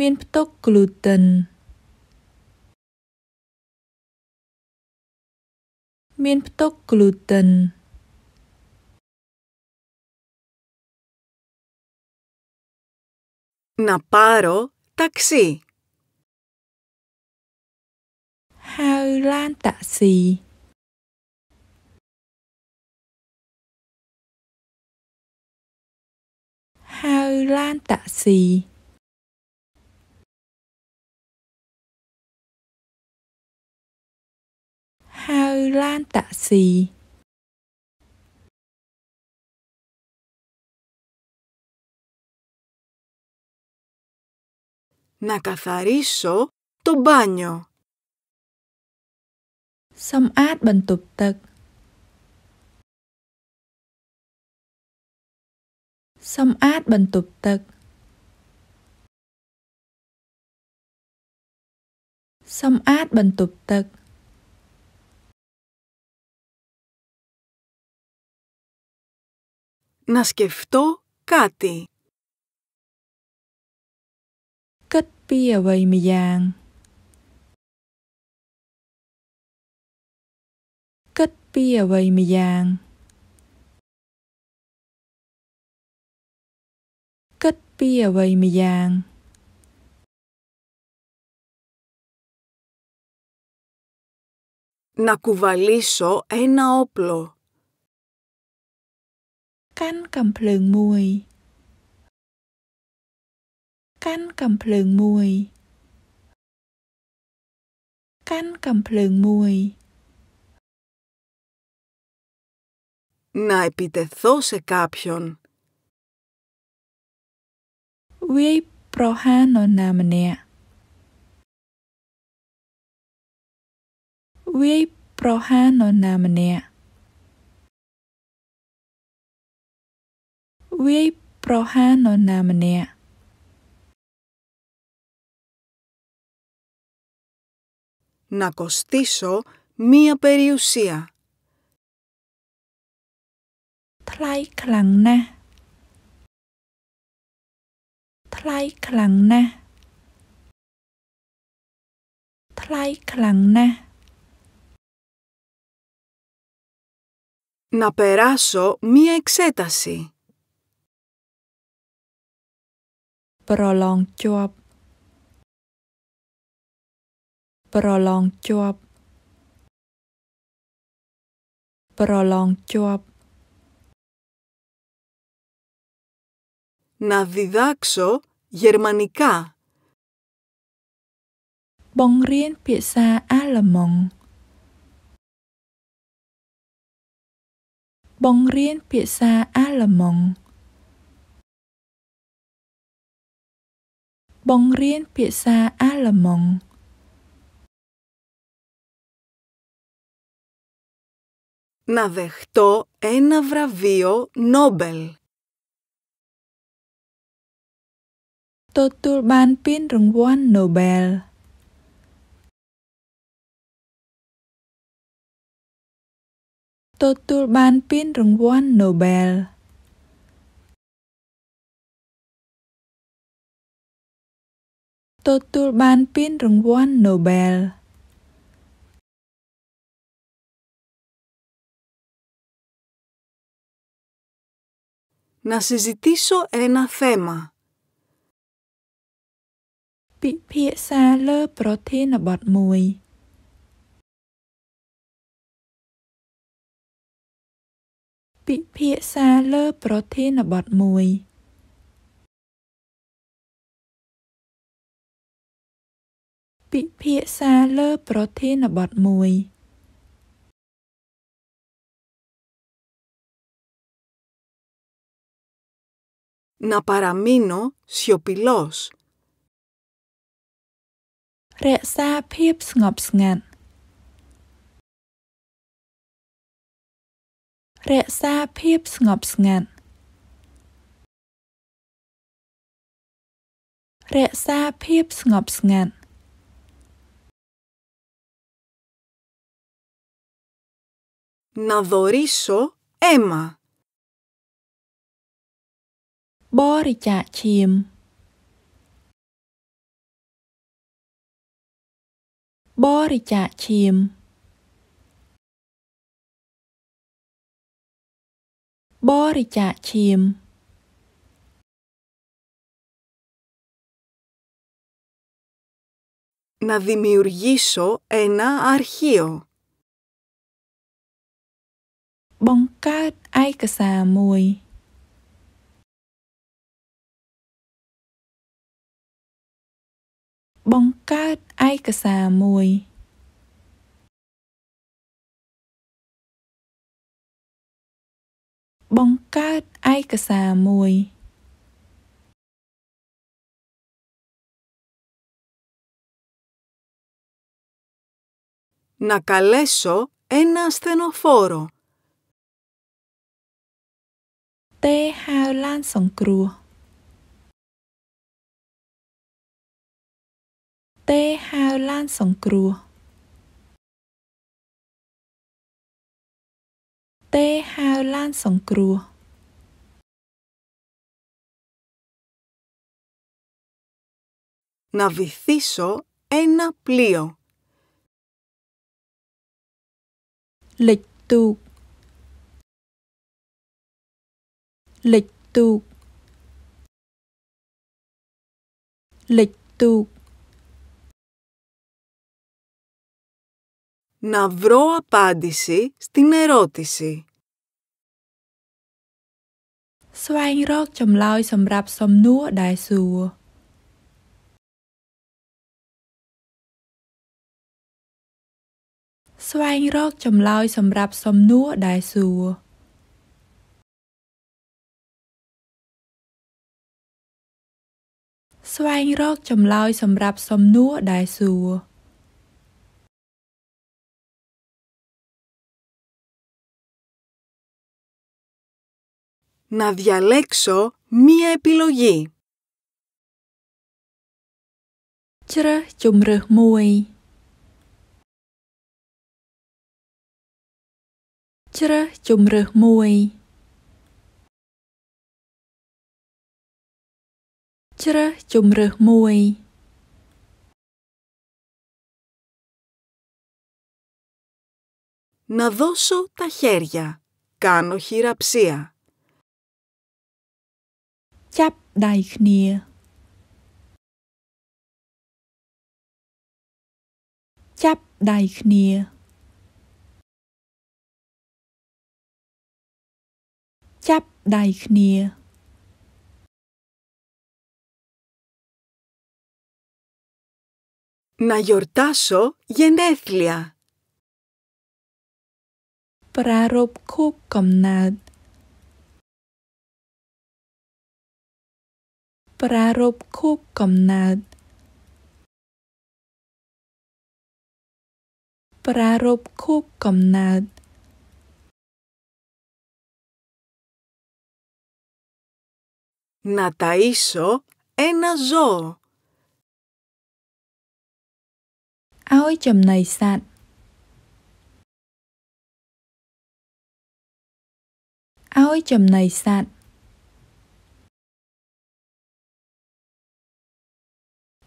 មាន ផ្ទុកក្លូទិនមាន ផ្ទុកក្លូទិន να πάρω ταξί ហៅឡានតាក់ស៊ីហៅឡាន តាក់ស៊ី hai lan tạ xì Να καθαρίσω το μπάνιο. Xong át bần tục tật. Xong át bần tục tật. Xong át bần tục tật. να σκεφτώ κάτι. Κατ πια βαϊ μη γιάν. Κατ πια Κατ πια Να κουβαλήσω ένα όπλο. កាន់កំភ្លើងមួយ កាន់កំភ្លើងមួយកាន់កំភ្លើងមួយ Να επιτεθώ σε κάποιον. វាយប្រហារនរណាម្នាក់វាយប្រហារនរណាម្នាក់វាយប្រហារនរណាម្នាក់ να κοστίσω μία περιουσία. ថ្លៃខ្លាំងណាស់ថ្លៃខ្លាំងណាស់ថ្លៃខ្លាំងណាស់ Να περάσω μία εξέταση. ប្រឡងជាប់ប្រឡងជាប់ប្រឡងជាប់ να διδάξω γερμανικά. បង្រៀនភាសា អាល្លឺម៉ង់បង្រៀនភាសាអាល្លឺម៉ង់បង្រៀនភាសាអាល្លឺម៉ង់ να δεχτώ ένα βραβείο Νόμπελ. Το τουρμπάν πιν ρουγκουάν Νόμπελ. Το τουρμπάν πιν ρουγκουάν Νόμπελ. ទទួលបាន ពាន រង្វាន់ Nobel ។ να συζητήσω ένα θέμα. ពិភាក្សាលើ ប្រធានបទមួយពិភាក្សាលើ ប្រធានបទមួយពិភាក្សាលើ ប្រធានបទមួយ Να παραμείνω σιωπηλός. រក្សាភាពស្ងប់ស្ងាត់រក្សាភាពស្ងប់ស្ងាត់រក្សាភាពស្ងប់ស្ងាត់ να δωρήσω έμα. Μπορικά κιμ. Μπορικά κιμ. Μπορικά κιμ. Να δημιουργήσω ένα αρχείο. Βομβατά Αικασά Μούι. Βομβατά Αικασά Μούι. Βομβατά Αικασά Μούι. Να καλέσω ένα στενοφόρο. ទេហៅឡានសង្គ្រោះទេហៅឡានសង្គ្រោះទេហៅឡានសង្គ្រោះ να βυθίσω ένα πλοίο. Λεκτούκ លិចទូកលិចទូក Να βρω απάντηση στην ερώτηση. ស្វែងរកចម្លើយសម្រាប់ សំណួរដែលសួរស្វែងរកចម្លើយសម្រាប់សំណួរដែលសួរស្វែងរកចម្លើយសម្រាប់សំណួរដែលសួរ។ να διαλέξω μία επιλογή. ជ្រើសជម្រើសមួយជ្រើសជម្រើសមួយជ្រើសជម្រើសមួយ「να δώσω τα χέρια」κάνω χειραψία. ចាប់ដៃគ្នាចាប់ដៃគ្នាចាប់ដៃគ្នា Να γιορτάσω γενέθλια. Πράροπ καμνάτ. Πραρόπκο Πράροπ Πραρόπκο καμνάτ. Πράροπ Να ταΐσω ένα ζώο. ao ấy trầm nầy sạn. aoi chầm trầm nầy sạn.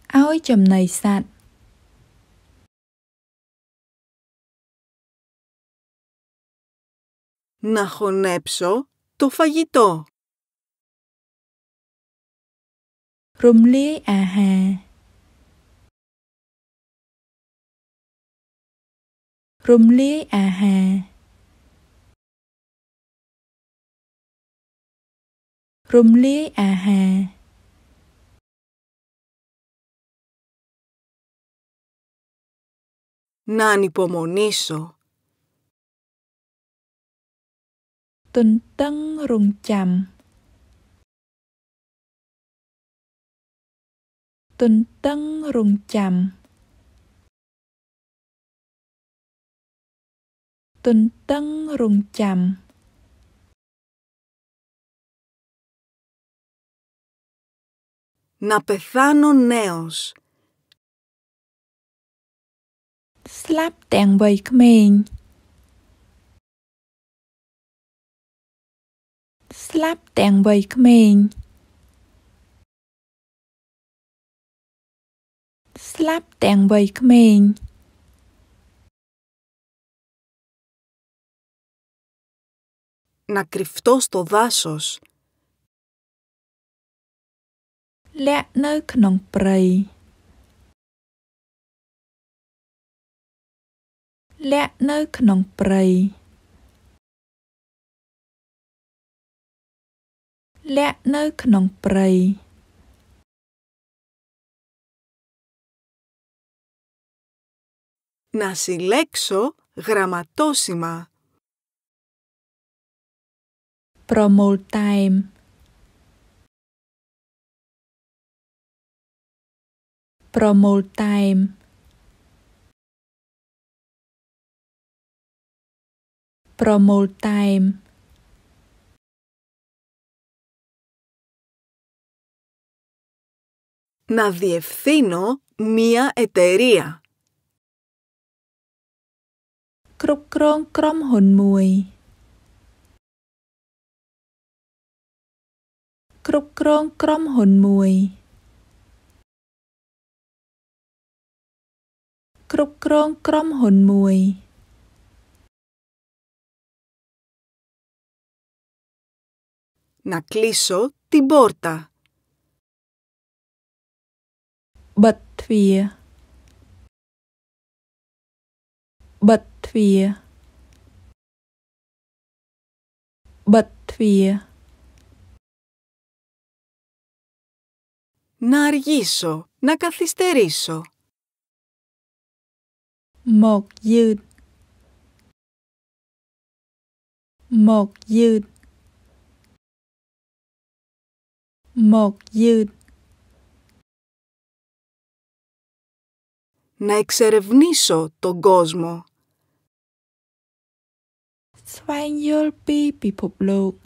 Ao ấy trầm nầy sạn. Να χωνέψω το φαγητό. Ρομλή αχα. រំលាយអាហាររំលាយអាហារ να ανυπομονήσω. Τον tăng rung chăm. Τον tăng rung chăm. ទន្ទឹងរង់ចាំ Να πεθάνω νέος. ស្លាប់ទាំងវ័យក្មេងស្លាប់ទាំងវ័យក្មេងស្លាប់ទាំងវ័យក្មេង να κρυφτώ στο δάσος. Λε να κνον πραί. Λε να κνον πραί. Λε κνον πραί. Να συλλέξω γραμματόσημα. ប្រមូលតែមប្រមូលតែមប្រមូលតែម να διευθύνω μία εταιρεία. គ្រប់គ្រងក្រុមហ៊ុនមួយគ្រប់គ្រងក្រុមហ៊ុនមួយគ្រប់គ្រងក្រុមហ៊ុនមួយ να κλείσω την πόρτα. Bật thìa Bật thìa Bật thìa να αργήσω, να καθυστερήσω. Μοκ γιούτ. Μοκ γιούτ. Μοκ γιούτ. Να εξερευνήσω τον κόσμο. Σφάιν γιόλ πίπι ποπλούκ.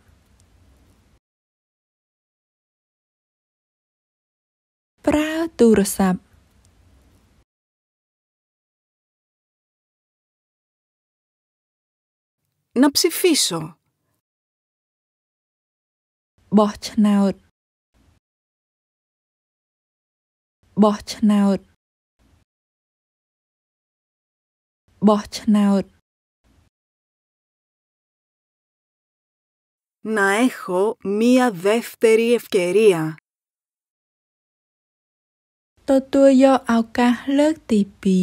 Να ψηφίσω. Να έχω μία δεύτερη ευκαιρία. ตัวตัวย่อเอากาเลิกตีปี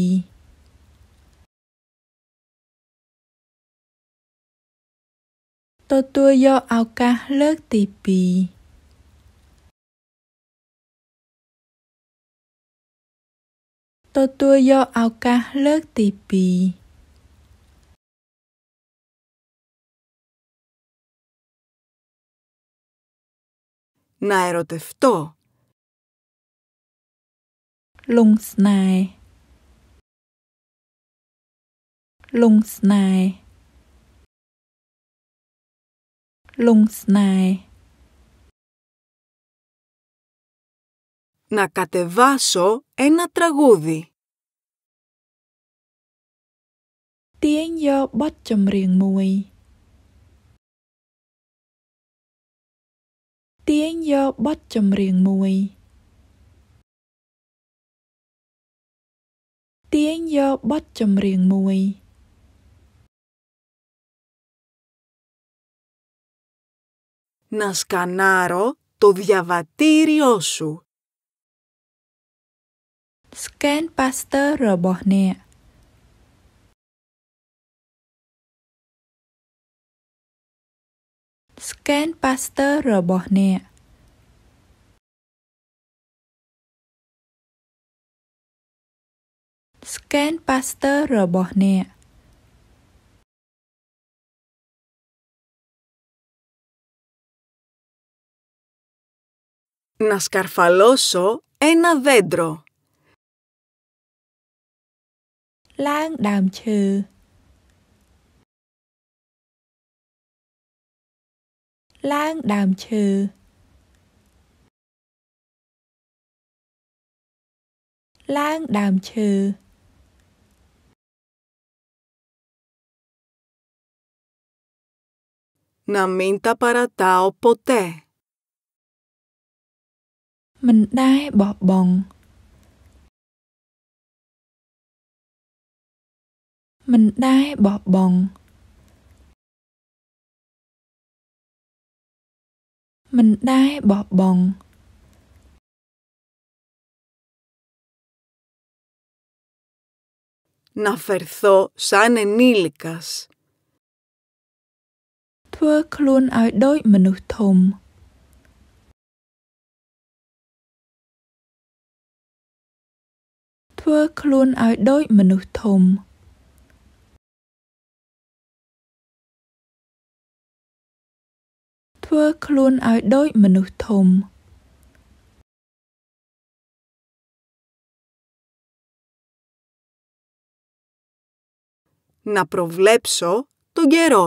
ตัวตัวย่อเอากาเลิกตีปีตัวตัวย่อเอากาเลิกตีปีนายรถเฟโตលងស្នេហ៍លងស្នេហ៍លងស្នេហ៍ Να κατεβάσω ένα τραγούδι. ទាញយកបទចម្រៀងមួយទាញយកបទចម្រៀងមួយទាញយកបទចម្រៀងមួយ— Να σκανάρω το διαβατήριό σου. Scan Pastor របស់អ្នក Scan Pastor របស់អ្នកស្កេនប៉ាសទ័ររបស់អ្នក— να σκαρφαλώσω ένα δέντρο. ឡើងដើមឈើឡើងដើមឈើឡើងដើមឈើ να μην τα παρατάω ποτέ. Mình đai bỏ bồng. Mình đai bỏ bồng. Mình đai bỏ bồng. Να φερθώ σαν ενήλικας. ធ្វើខ្លួនឲ្យដូចមនុស្សធំធ្វើខ្លួនឲ្យដូចមនុស្សធំធ្វើខ្លួនឲ្យដូចមនុស្សធំ να προβλέψω τον καιρό.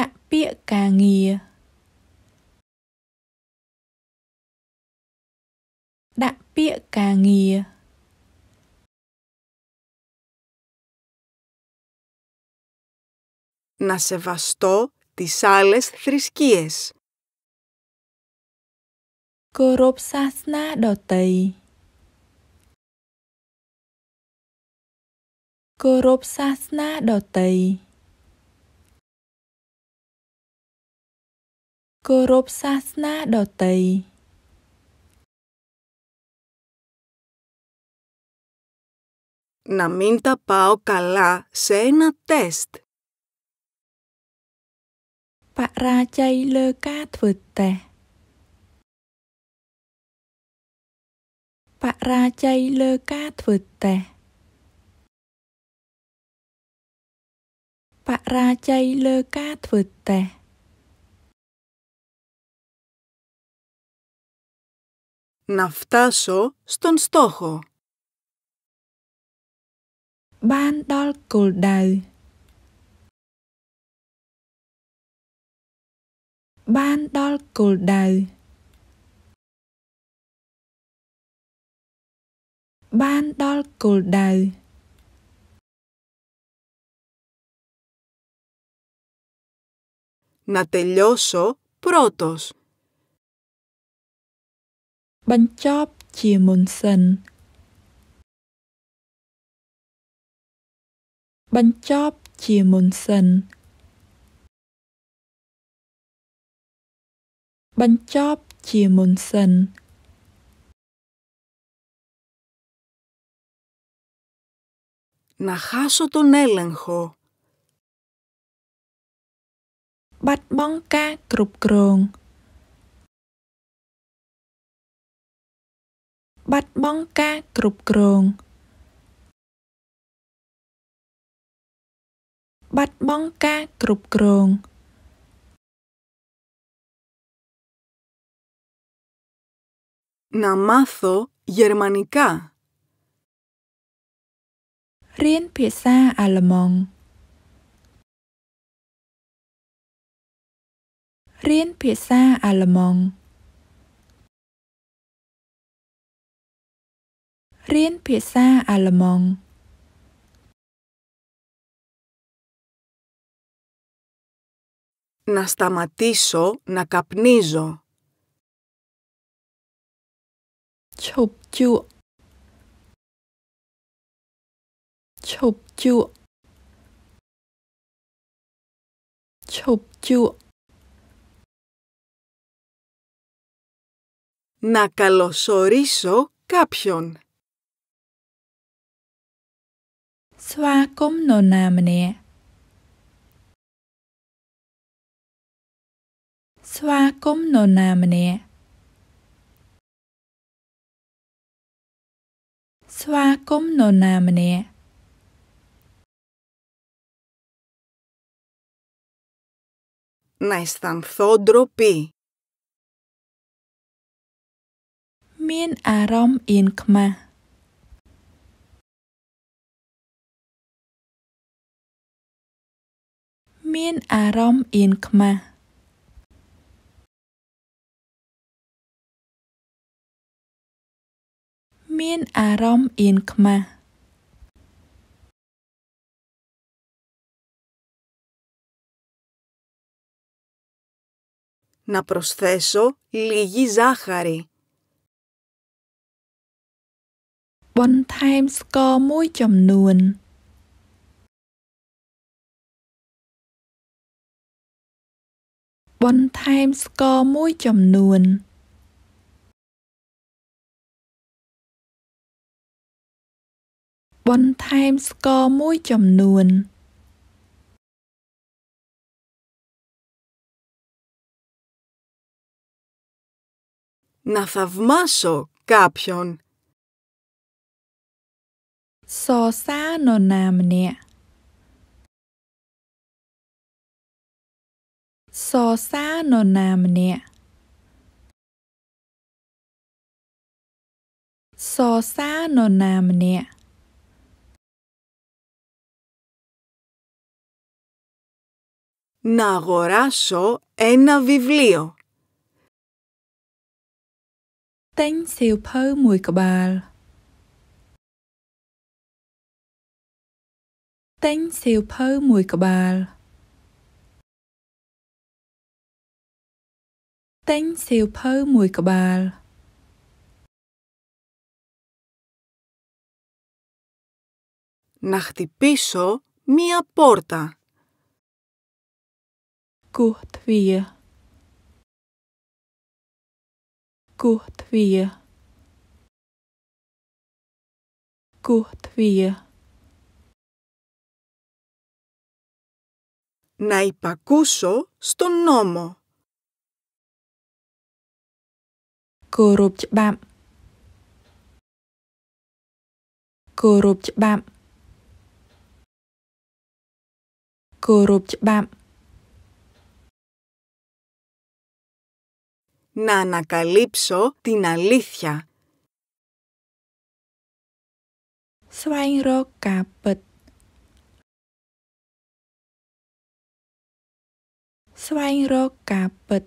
ដាក់ពាក្យការងារដាក់ពាក្យការងារ να σεβαστώ τις άλλες θρησκείες. Κορόπ σάσνα δοτέι. Κορόπ σάσνα δοτέι. គោរពសាសនាដទៃ να μην τα πάω καλά σε ένα τεστ. Παράτσαι λεκά τβουτε. Παράτσαι λεκά τβουτε. Παράτσαι λεκά τβουτε. να φτάσω στον στόχο. Ban dol cột đầu. Ban dol đầu. Ban đầu. Να τελειώσω πρώτος. បញ្ចប់ជាមុនសិន បញ្ចប់ជាមុនសិន បញ្ចប់ជាមុនសិន να χάσω τον έλεγχο. បាត់បង់ការគ្រប់គ្រងបាត់បង់ការគ្រប់គ្រង បាត់បង់ការគ្រប់គ្រង να μάθω γερμανικά. Ρίν πιεσά αλμόν. Ρίν πιεσά αλμόν. Να σταματήσω να καπνίζω. Τσοπτιού Chụp Τσοπτιού Να καλωσορίσω κάποιον. ស្វាគមន៍នរណាម្នាក់ស្វាគមន៍នរណាម្នាក់ស្វាគមន៍នរណាម្នាក់ να αισθανθώ ντροπή. មាន អារម្មណ៍អៀនខ្មាស់មាន អារម្មណ៍អៀនខ្មាស់មាន អារម្មណ៍អៀនខ្មាស់ να προσθέσω λίγη ζάχαρη. បន្ថែមស្ករមួយ ចំនួនបន្ថែមស្ករមួយចំនួនបន្ថែមស្ករមួយចំនួន να θαυμάσω κάποιον. សរសើរនរណាម្នាក់សរសើរនរណាម្នាក់សរសើរនរណាម្នាក់ να αγοράσω ένα βιβλίο. Τέν σιu phơ μùi κμπάλ. Τέν σιu phơ μùi κμπάλ. ទិញសៀវភៅមួយក្បាល「να χτυπήσω μία πόρτα. Κουχτβία. Κουχτβία. Κουχτβία. Να υπακούσω στον νόμο. Corrupt bạm. Corrupt bạm. Corrupt bạm. Να ανακαλύψω την αλήθεια. Σβάιν ρο κάπετ. Σβάιν ρο κάπετ.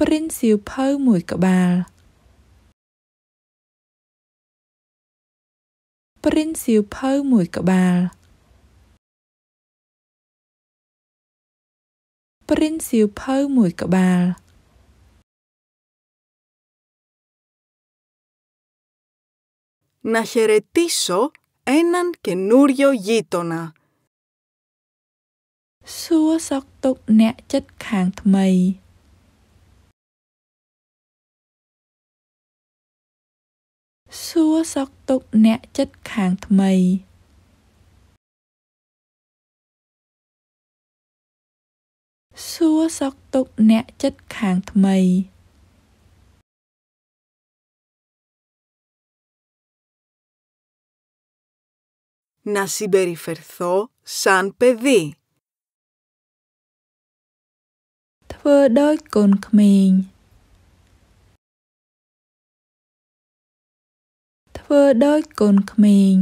ព្រីនសៀវភៅមួយក្បាលព្រីនសៀវភៅមួយក្បាលព្រីនសៀវភៅមួយក្បាល να χαιρετήσω έναν καινούριο γείτονα. សួរសោកទុកអ្នកចិត្តខាងថ្មីសួរសុខទុក្ខអ្នកចិត្តខាងថ្មីសួរសុខទុក្ខអ្នកចិត្តខាងថ្មី να συμπεριφερθώ σαν παιδί. ធ្វើដោយកូនក្មេងធ្វើដូចកូនក្មេង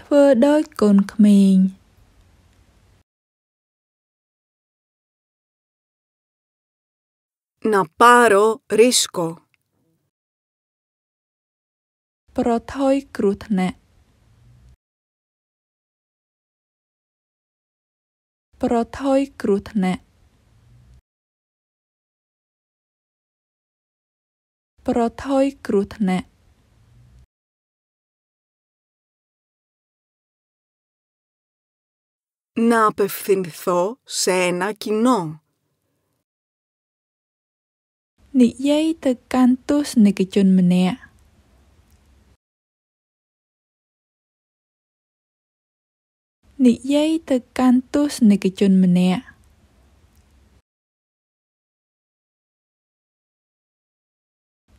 ធ្វើដូចកូនក្មេងណាប៉ារ៉ូរីស្កូប្រថុយគ្រោះថ្នាក់ប្រថុយគ្រោះថ្នាក់ប្រថុយគ្រោះថ្នាក់ να απευθυνθώ σε ένα κοινό. និយាយទៅកាន់ទស្សនិកជនម្នាក់និយាយទៅកាន់ទស្សនិកជនម្នាក់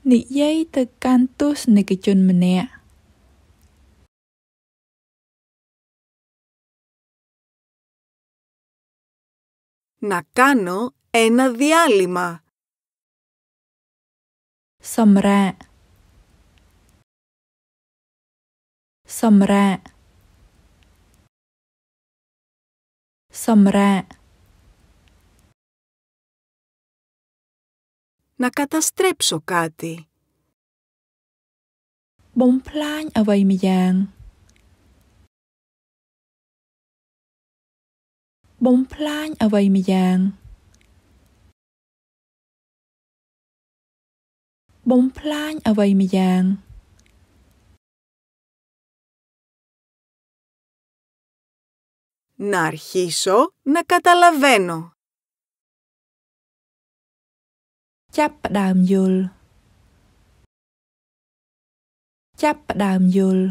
និយាយទៅកាន់ទស្សនិកជនម្នាក់ να κάνω ένα διάλειμμα. Σομρά Σομρά Σομρά Να καταστρέψω κάτι. Μπον πλάιν αβαϊμιγιάν. Μπον πλάιν αβαϊμιγιάν. Μπον πλάιν αβαϊμιγιάν. Να αρχίσω να καταλαβαίνω. ចាប់ផ្ដើមយល់ចាប់ផ្ដើមយល់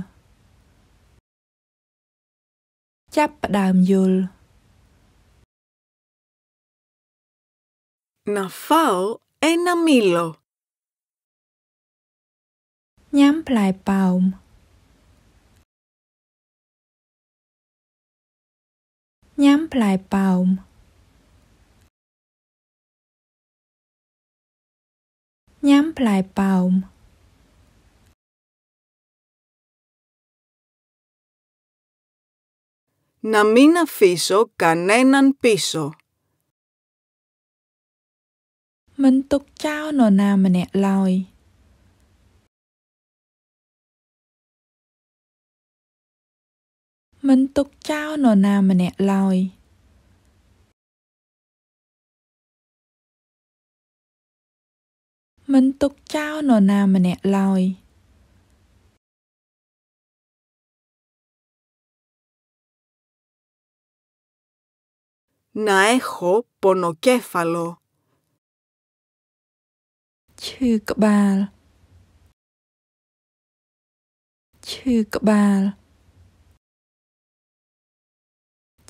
ចាប់ផ្ដើមយល់ Να φάω ένα μήλο. Nhắm lại palm. Nhắm lại palm. nhám plai paum. Να μην αφήσω κανέναν πίσω. Mình tục trao nò nà mà nẹ lòi. Mình tục trao nò nào mà nẹ lòi. មិនទុកចោលនរណាម្នាក់ឡើយ។ να έχω πονοκέφαλο. Τσουκμπάλ. Τσουκμπάλ.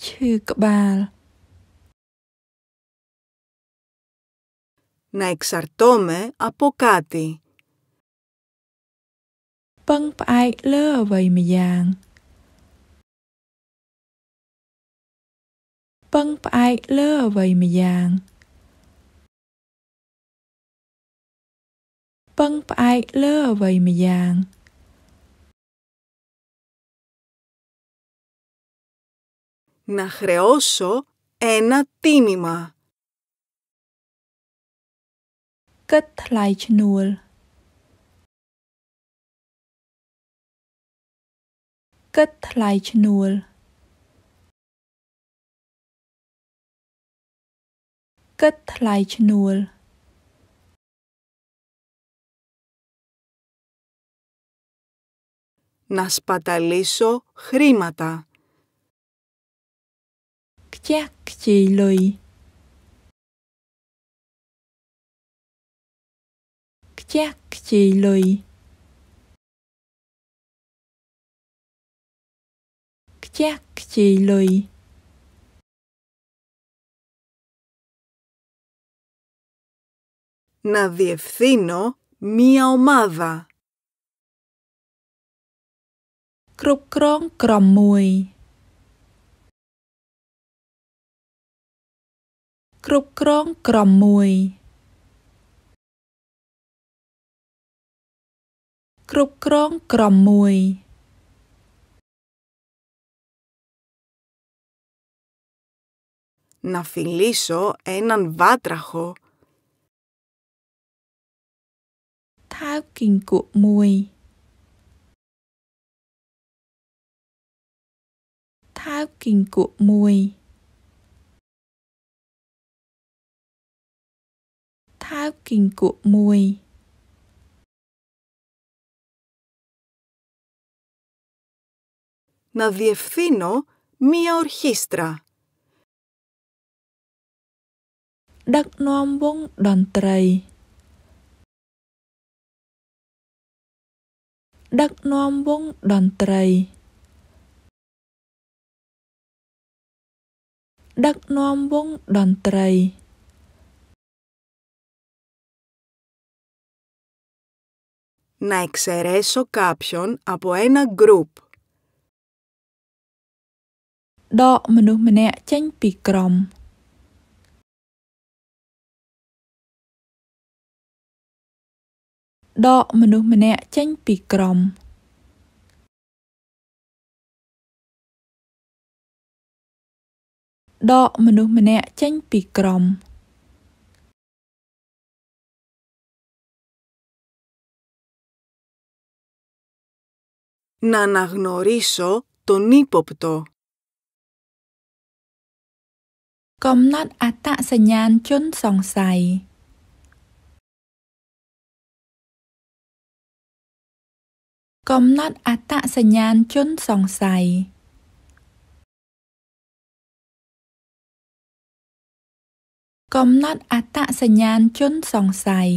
Τσουκμπάλ. να εξαρτώμε από κάτι. Πεν πάει λε βαϊ μη γιάνγκ. Πεν πάει λε Να χρεώσω ένα τίμημα. គិតថ្លៃឈ្នួលគិតថ្លៃឈ្នួលគិតថ្លៃឈ្នួល να σπαταλίσω χρήματα. Κτιακ και η ខ្ជះខ្ជាយលុយខ្ជះខ្ជាយលុយ να διευθύνω μία ομάδα. គ្រប់គ្រងក្រុមមួយគ្រប់គ្រងក្រុមមួយគ្រប់គ្រងក្រុមមួយ να φιλήσω έναν βάτραχο. Thao kinh cụ mùi Thao kinh cụ mùi Thao kinh cụ mùi να διευθύνω μία ορχήστρα. να εξαιρέσω κάποιον από ένα γκρουπ. ដក មនុស្សម្នាក់ចេញ ពីក្រុមដកមនុស្សម្នាក់ចេញ ពីក្រុមដកមនុស្សម្នាក់ចេញពីក្រុមណា αναγνωρίσω τον ύποπτο កំណត់អត្តសញ្ញាណជនសង្ស័យកំណត់អត្តសញ្ញាណជនសង្ស័យកំណត់អត្តសញ្ញាណជនសង្ស័យ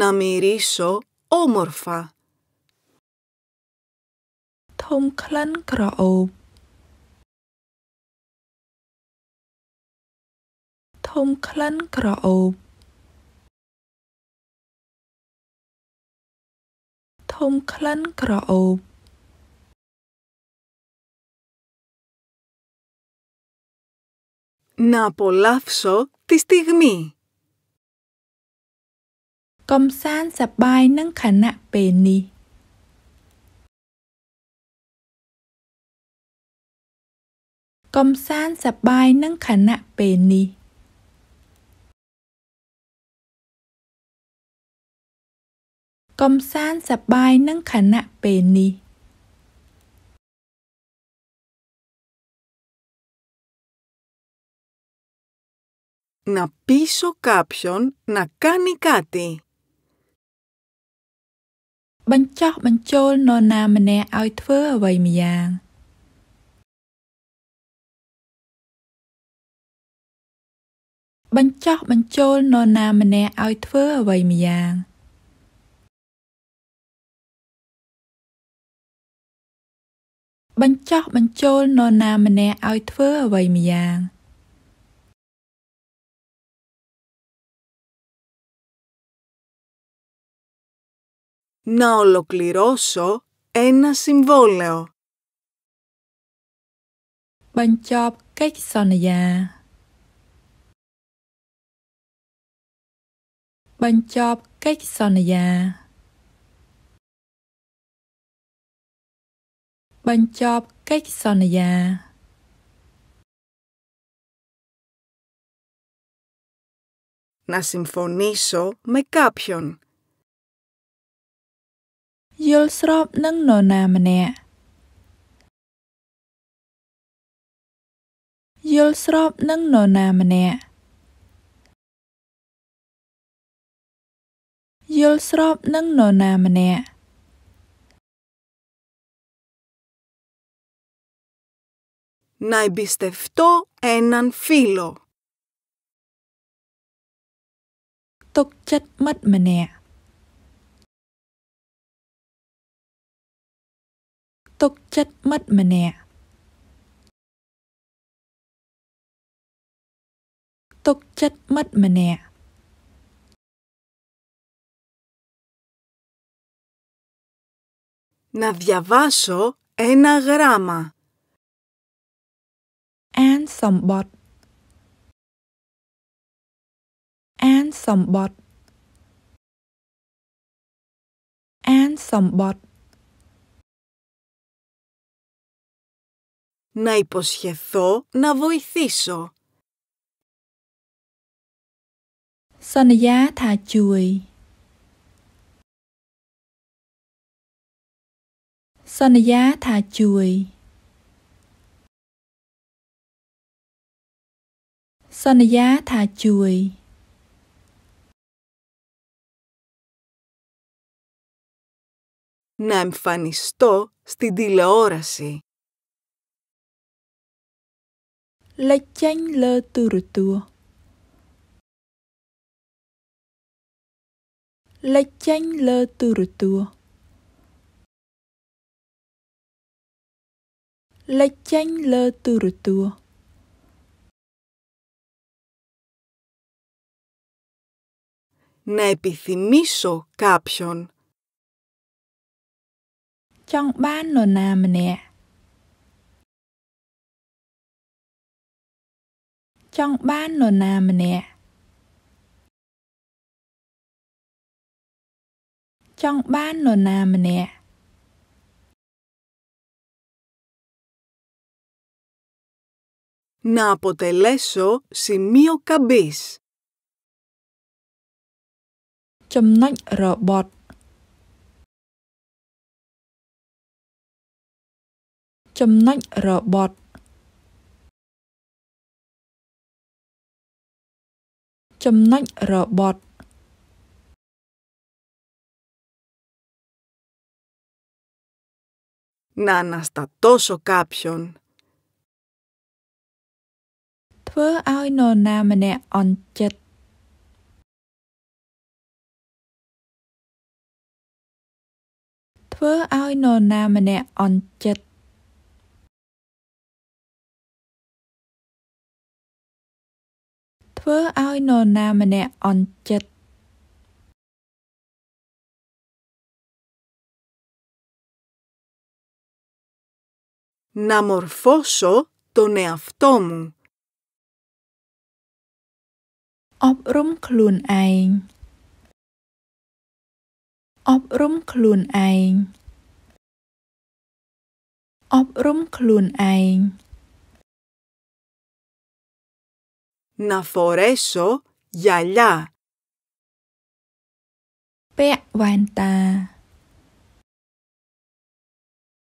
ណាមេរីសោ όμορφα មក្លិនក្រអូបធំក្លិនក្រអូបធំក្លិនក្រអូប Να απολαύσω τη στιγμή. កំសាន្តសប្បាយនឹងខណៈពេលនេះកំសាន្តសប្បាយនឹងខណៈពេលនេះកំសាន្តសប្បាយនឹងខណៈពេលនេះ να πείσω κάποιον να κάνει κάτι. បញ្ចោះបញ្ចូលនរណាម្នាក់ឲ្យធ្វើអ្វីម្យ៉ាង។បញ្ចោះបញ្ចូលនរណាម្នាក់ឲ្យធ្វើអ្វីម្យ៉ាងបញ្ចោះបញ្ចូលនរណាម្នាក់ឲ្យធ្វើអ្វីម្យ៉ាងណូឡូក្លីរ៉ូសូ ένα συμβόλαιο បញ្ចប់កិច្ចសន្យាបញ្ចប់កិច្ចសន្យា បញ្ចប់កិច្ចសន្យា να συμφωνήσω με κάποιον. យល់ស្របនឹងនរណាម្នាក់យល់ស្របនឹងនរណាម្នាក់យល់ស្របនឹងនរណាម្នាក់ να εμπιστευτώ έναν φίλο. Το chất mất mẹ. Το chất mất mẹ. Το chất mất mẹ. να διαβάσω ένα γράμμα. Εν σομπότ. Εν σομπότ. Εν σομπότ. Να υποσχεθώ να βοηθήσω. θα θα ជួយ.សន្យាថាជួយសន្យាថាជួយ να εμφανιστώ στην τηλεόραση. Λεκέν λε τουρτού. Λεκέν λε τουρτού. លេចចេញលើទូរទស្សន៍ να επιθυμήσω κάποιον. Trong ban nổ nà mẹ. Trong ban nổ nà mẹ. Trong ban nổ nà mẹ. Να αποτελέσω σημείο καμπή. Τομνάνι ρομπότ. Τομνάνι ρομπότ. Τομνάνι ρομπότ. Να αναστατώσω κάποιον. ធ្វើឲ្យនរណាម្នាក់អន់ចិត្តធ្វើឲ្យនរណាម្នាក់អន់ចិត្តធ្វើឲ្យនរណាម្នាក់អន់ចិត្ត να μορφώσω τον εαυτό μου. អប់រំខ្លួនឯងអប់រំខ្លួនឯងអប់រំខ្លួនឯង Να φορέσω γυαλιά. ពាក់វ៉ែនតា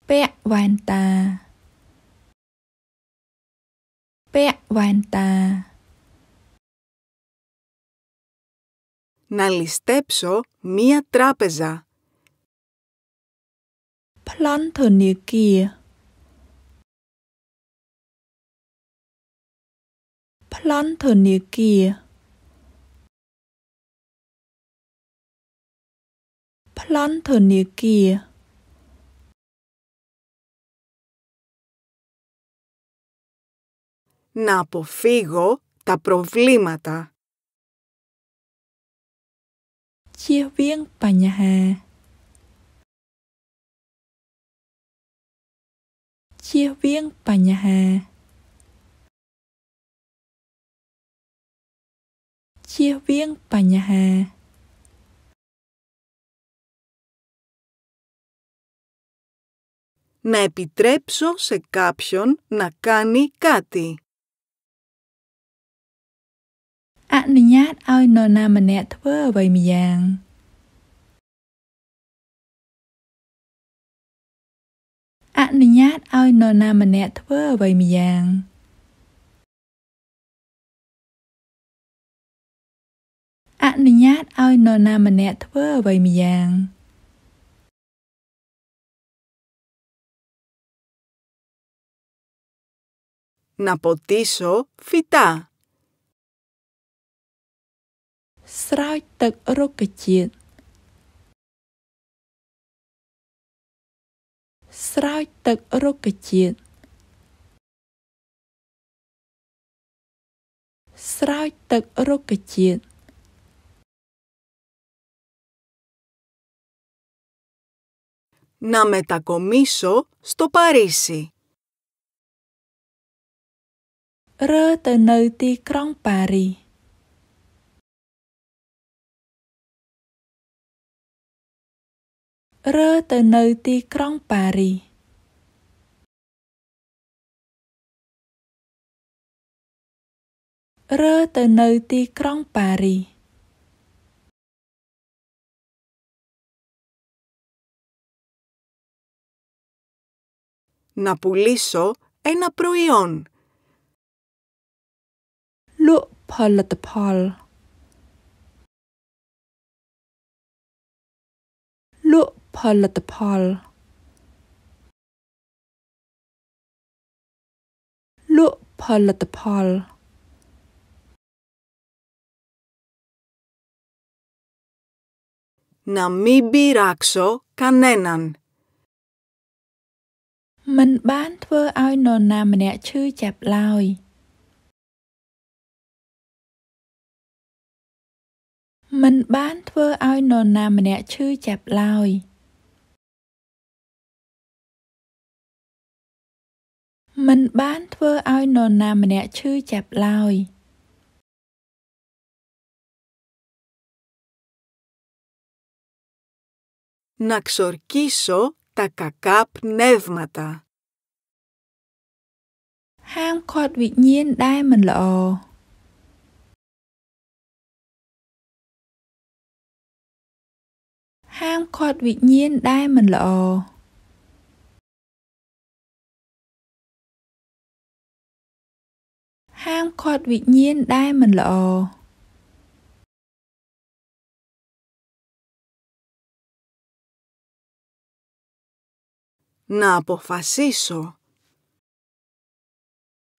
ពាក់វ៉ែនតាពាក់វ៉ែនតា να ληστέψω μία τράπεζα. Πλαντονικία Πλαντονικία. Πλαντονικία. Να αποφύγω τα προβλήματα. ជៀសវាងបញ្ហាជៀសវាងបញ្ហាជៀសវាងបញ្ហា να επιτρέψω σε κάποιον να κάνει κάτι. អនុញ្ញាតឲ្យនរណាម្នាក់ធ្វើអ្វីម្យ៉ាងអនុញ្ញាតឲ្យនរណាម្នាក់ធ្វើអ្វីម្យ៉ាងអនុញ្ញាតឲ្យនរណាម្នាក់ធ្វើអ្វីម្យ៉ាងណាពូទីសូហ្វីតាស្រោចទឹករុក្ខជាតិស្រោចទឹករុក្ខជាតិស្រោចទឹករុក្ខជាតិ να μετακομίσω στο Παρίσι. រើទៅនៅទីក្រុងប៉ារីសរើទៅនៅទីក្រុងប៉ារីសរើទៅនៅទីក្រុងប៉ារីស να πουλήσω ένα προϊόν. Λου ផលិតផល Λου ផលិតផលលក់ផលិតផល να μην πειράξω κανέναν. មិនបានធ្វើឲ្យនរណាម្នាក់ឈឺចាប់ឡើយមិនបាន ធ្វើឲ្យនរណាម្នាក់ឈឺចាប់ឡើយ។មិនបានធ្វើឲ្យនរណាម្នាក់ឈឺចាប់ឡើយ។ να ξορκίσω τα κακά πνεύματα. Χαμ κότ βιγνίν δάι μεν λαό. Χαμ κότ βιγνίν δάι μεν λαό. ហាមឃាត់វិញ្ញាណដែលមិនល្អណាអ αποφασίσω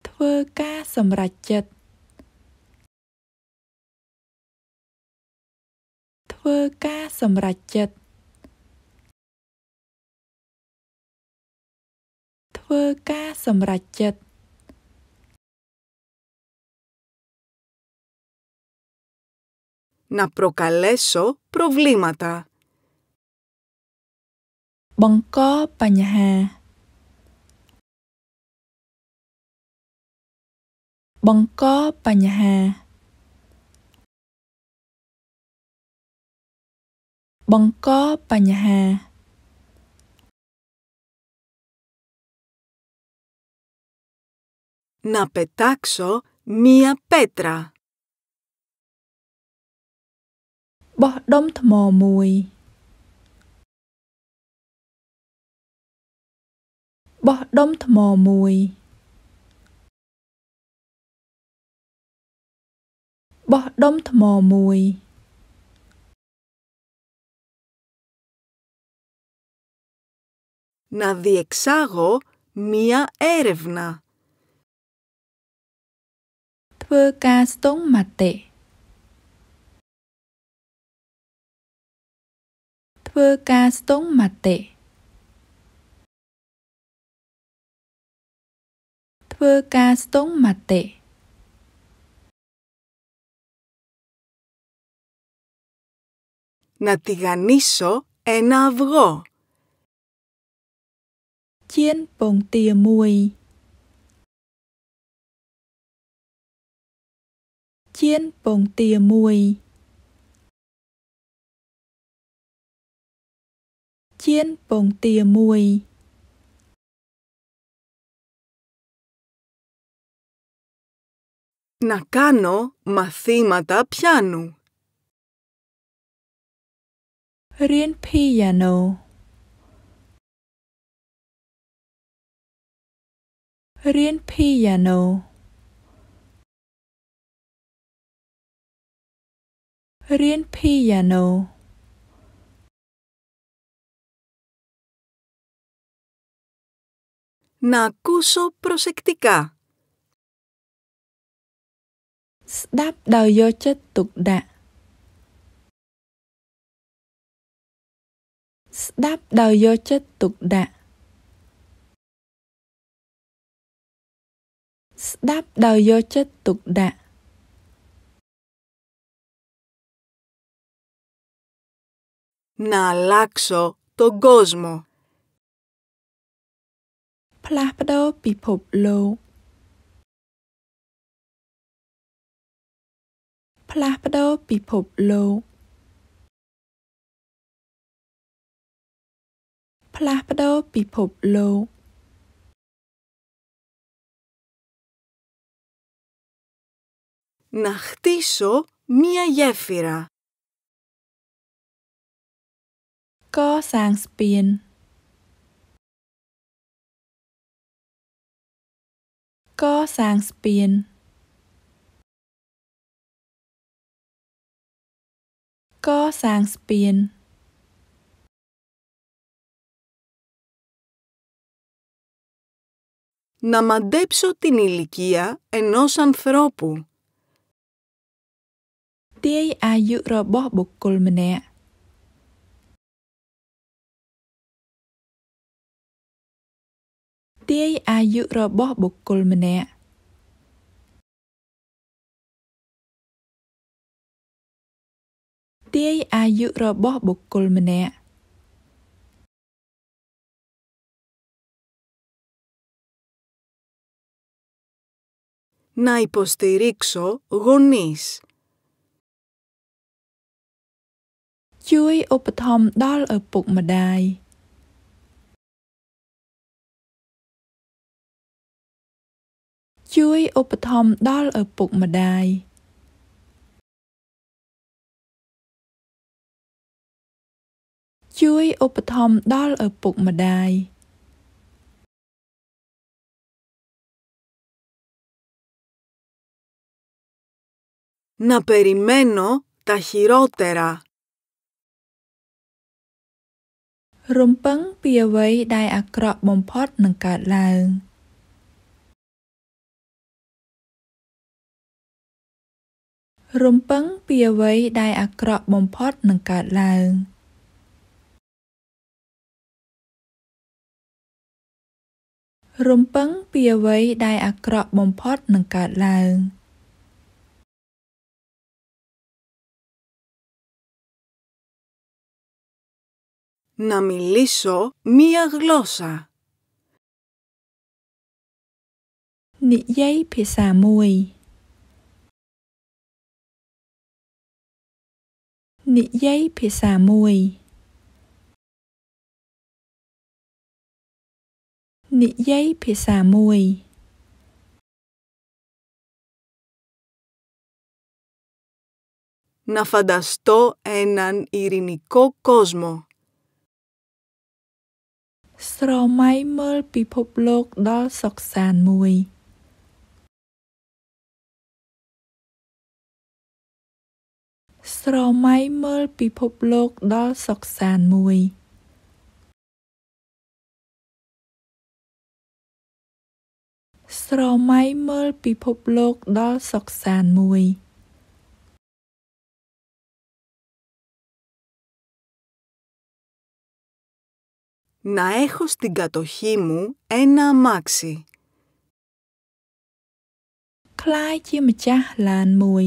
ធ្វើការសម្រេចចិត្តធ្វើការសម្រេចចិត្តធ្វើការសម្រេចចិត្ត Να προκαλέσω προβλήματα. Μπον κόπανιχά. Μπον κόπανιχά. Μπον κόπανιχά. Να πετάξω μία πέτρα. បោះដុំថ្មមួយបោះដុំថ្មមួយបោះដុំថ្មមួយ να διεξάγω μία έρευνα. ធ្វើការស្ទង់មតិធ្វើការស្ទង់មតិធ្វើការស្ទង់មតិ να τηγανίσω ένα αυγό. Chiên bồng tìa mùi Chiên bồng tìa mùi ចៀនពងទាមួយ να κάνω μαθήματα πιάνου. Ρίν πιάνο. Ρίν πιάνο. Ρίν πιάνο. Να ακούσω προσεκτικά. Σταπ δαω γιο δα. Σταπ δαω γιο δα. Σταπ δαω γιο και τουκ δα. Να αλλάξω τον κόσμο. ផ្លាស់ប្តូរពិភពលោកផ្លាស់ប្តូរពិភពលោកផ្លាស់ប្តូរពិភពលោក να χτίσω μία γέφυρα. Κόσανς πιεν. កសាងស្ពានកសាងស្ពាន Να μαντέψω την ηλικία ενός ανθρώπου. ទាយអាយុរបស់បុគ្គលម្នាក់ទាយអាយុរបស់ បុគ្គលម្នាក់ទាយអាយុរបស់ បុគ្គលម្នាក់ να υποστηρίξω γονείς. ជួយឧបត្ថម្ភដល់ឪពុកម្ដាយជួយឧបត្ថម្ភដល់ឪពុកម្ដាយ។ជួយឧបត្ថម្ភដល់ឪពុកម្ដាយ Να περιμένω τα χειρότερα. រំពឹងពីអ្វីដែលអាក្រក់បំផុតនឹងកើតឡើង។រំពឹងពីអ្វីដែលអាក្រក់បំផុតនឹងកើតឡើង។«រំពឹងពីអ្វីដែលអាក្រក់បំផុតនឹងកើតឡើង។« Να μιλήσω μία γλώσσα. Νιγέι πισαμούι. និយាយភាសាមួយនិយាយភាសាមួយ να φανταστώ έναν ειρηνικό κόσμο. ស្រមៃមើលពិភពលោក ដល់សុខសាន្តមួយស្រមៃមើលពិភពលោកដល់សុខសានមួយស្រមៃមើលពិភពលោកដល់សុខសានមួយ να έχω στην κατοχή μου ένα αμάξι. คล้ายជាម្ចាស់ឡានមួយ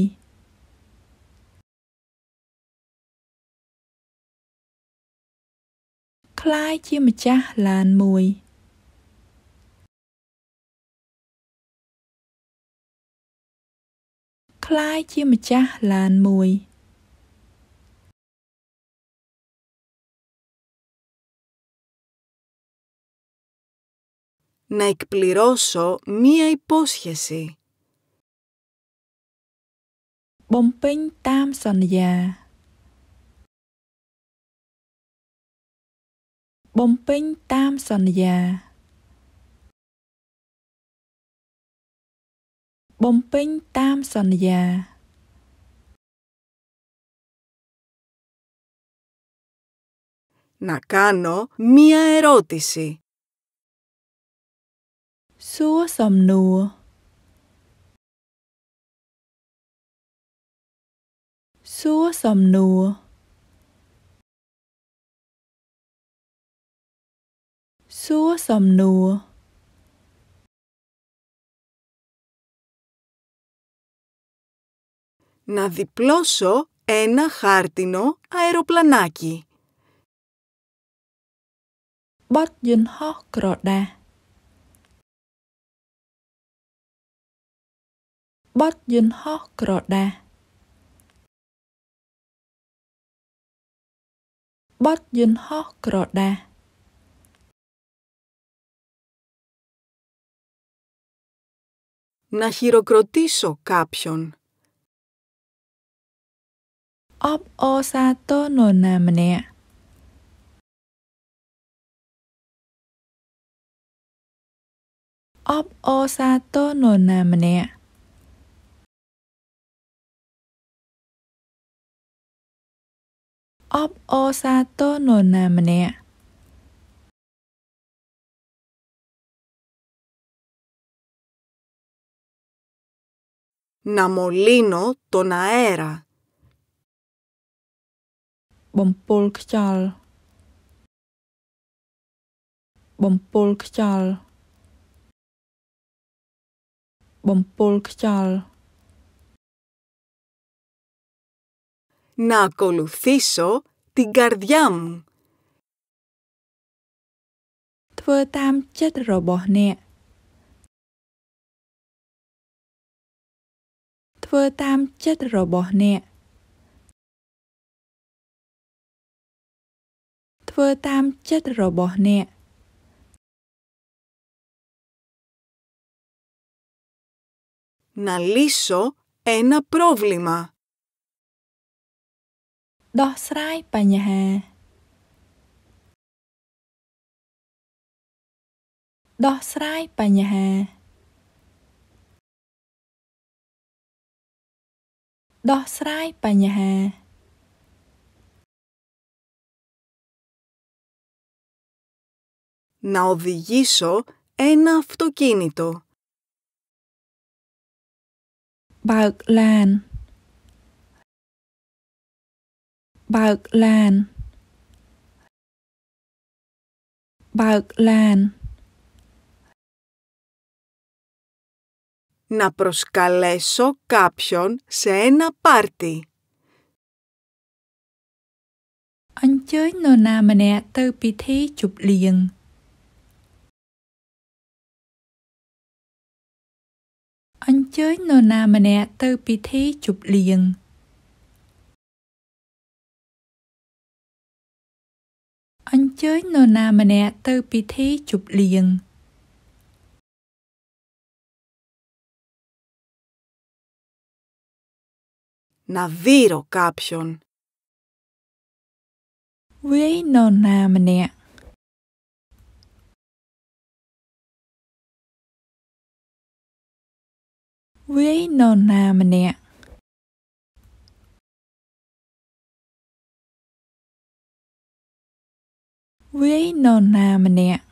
ក្លាយជាម្ចាស់ឡានមួយ។ក្លាយជាម្ចាស់ឡានមួយ να εκπληρώσω μία υπόσχεση. បំពេញតាមសន្យាបំពេញតាមសន្យាបំពេញតាមសន្យា Να κάνω μία ερώτηση. Σου σομνού. Σου σομνού. សួរសំណួរ να διπλώσω ένα χάρτινο αεροπλανάκι. Bắt dân hó κρότα. Bắt dân hó κρότα. Bắt dân hó κρότα. να χειροκροτήσω κάποιον. អបអរសាទរនរណាម្នាក់អបអរសាទរនរណាម្នាក់អបអរសាទរនរណាម្នាក់ να μολύνω τον αέρα. Μπομπολκτσάλ, Μπομπολκτσάλ, Μπομπολκτσάλ. Να ακολουθήσω την καρδιά μου. ធ្វើតាមចិត្តរបស់អ្នកធ្វើតាមចិត្តរបស់អ្នកធ្វើតាមចិត្តរបស់អ្នក να λύσω ένα πρόβλημα. ដោះស្រាយបញ្ហាដោះស្រាយបញ្ហា Δοχται ปัญหา Να οδηγήσω ένα αυτοκίνητο. Μπαγκλάν Μπαγκλάν Μπαγκλάν να προσκαλέσω κάποιον σε ένα πάρτι. អញ្ជើញនរណាម្នាក់ទៅពិធីជប់លៀងអញ្ជើញនរណាម្នាក់ទៅពិធីជប់លៀងអញ្ជើញនរណាម្នាក់ទៅពិធីជប់លៀង να δείρω κάποιον. Βουέι νονά μνέα. Βουέι νονά μνέα. Βουέι νονά μνέα.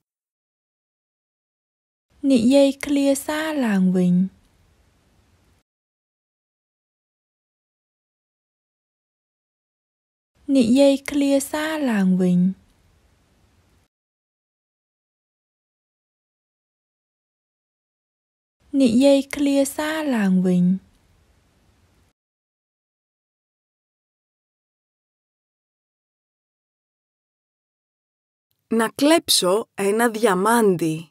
νι γέ κλίε σάλάγ วิ ν ένα διαμάντι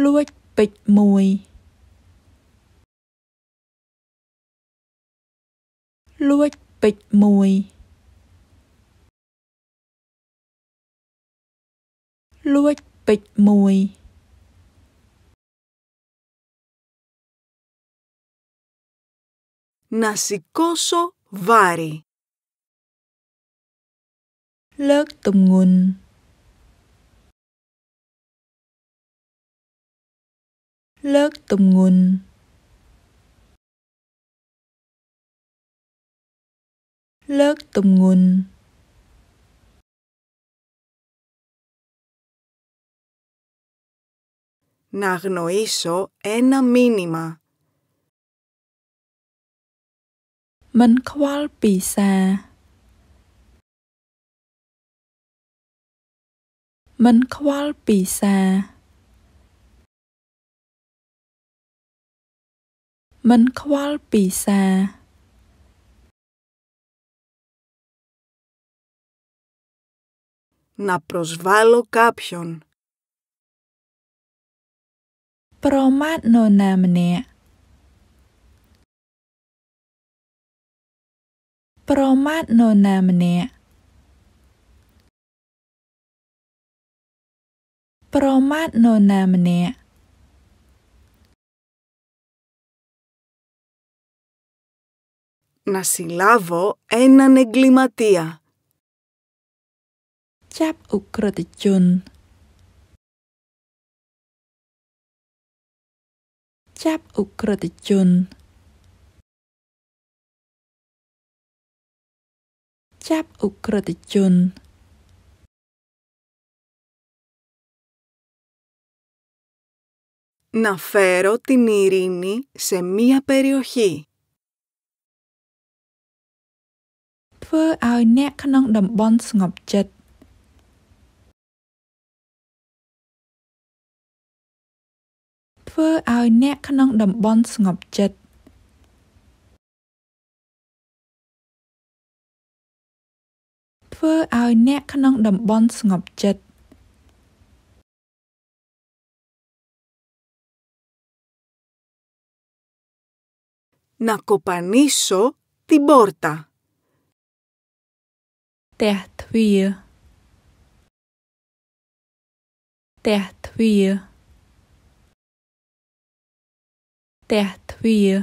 លួចពេជ្រមួយលួចពេជ្រមួយលួចពេជ្រមួយ να σηκώσω βάρη. Λεκ τον ลิกตุมงุนเลิกตุมงุนนักนอยโซเอนามินิมา มันควอลปีซา มันควอลปีซาមិនខ្វល់ពីសារ να προσβάλλω κάποιον. Προμάτνο να μνε. Προμάτνο να μνε. Προμάτνο να μνε. να συλλάβω έναν εγκληματία. Τιαπ ουκροτικιούν. Τιαπ Να φέρω την ειρήνη σε μία περιοχή. ធ្វើឲ្យអ្នកក្នុងតំបន់ស្ងប់ចិត្តធ្វើឲ្យអ្នកក្នុងតំបន់ស្ងប់ចិត្តធ្វើឲ្យអ្នកក្នុងតំបន់ស្ងប់ចិត្តណាកូប៉ានីសូទីបូរតាទះទ្វារទះទ្វារទះទ្វារ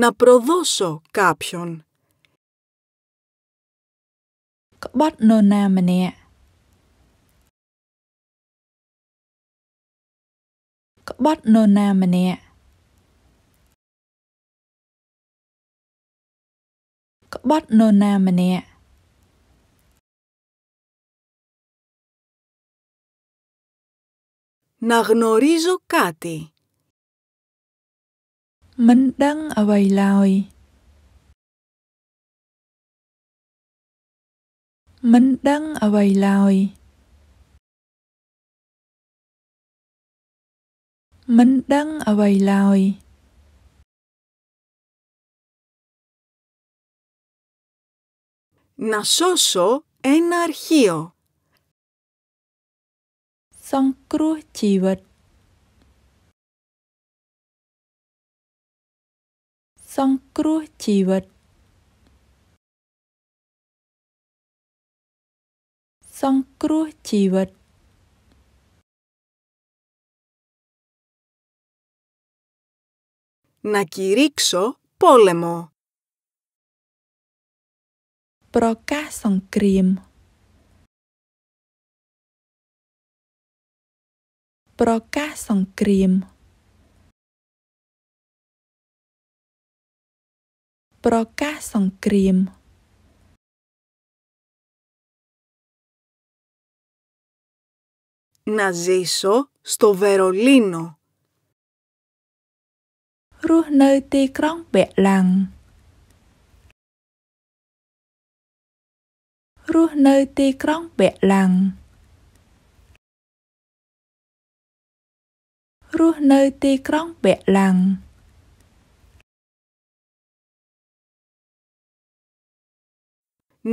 να προδώσω κάποιον. ក្បត់នរណាម្នាក់ក្បត់នរណាម្នាក់ក្បត់នរណាម្នាក់ Να γνωρίζω κάτι. មិនដឹងអ្វីឡើយ មិនដឹងអ្វីឡើយ មិនដឹងអ្វីឡើយ να σώσω ένα αρχείο. Σαν κρούχ ជីវិត Σαν Σαν Να κηρύξω πόλεμο. ប្រកាសសង្គ្រាមប្រកាសសង្គ្រាមប្រកាសសង្គ្រាម Να ζήσω στο Βερολίνο. រស់នៅទីក្រុងបេឡាំងរស់នៅទីក្រុងបេឡាំងរស់នៅទីក្រុងបេឡាំង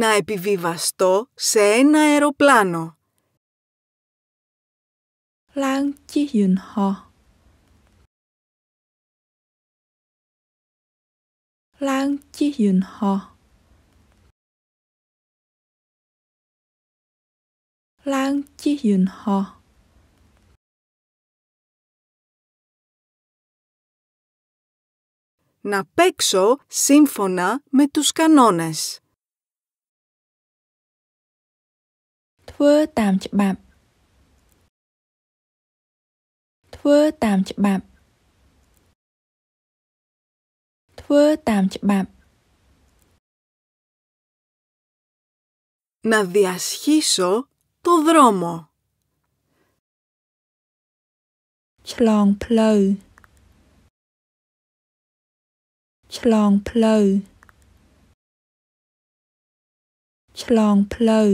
να επιβιβαστώ σε ένα αεροπλάνο. Lang chi yun ho. Lang chi yun ho. lang chi yun ho Na pexo sinfona me tus kanones Thua tam chbap Thua tam chbap Thua tam chbap Να διασχίσω το δρόμο. ឆ្លងផ្លូវឆ្លងផ្លូវឆ្លងផ្លូវ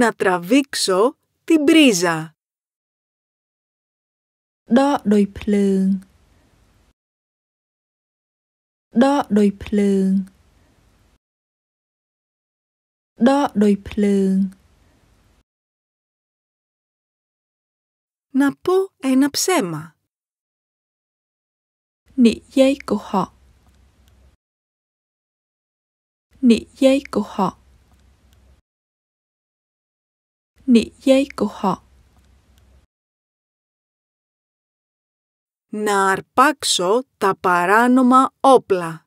Να τραβήξω την πρίζα. πλούν. ដកដោយភ្លើង Να πω ένα ψέμα. Νι γέι κο χώ. Νι γέι κο χώ. Νι γέι κο χώ. Να αρπάξω τα παράνομα όπλα.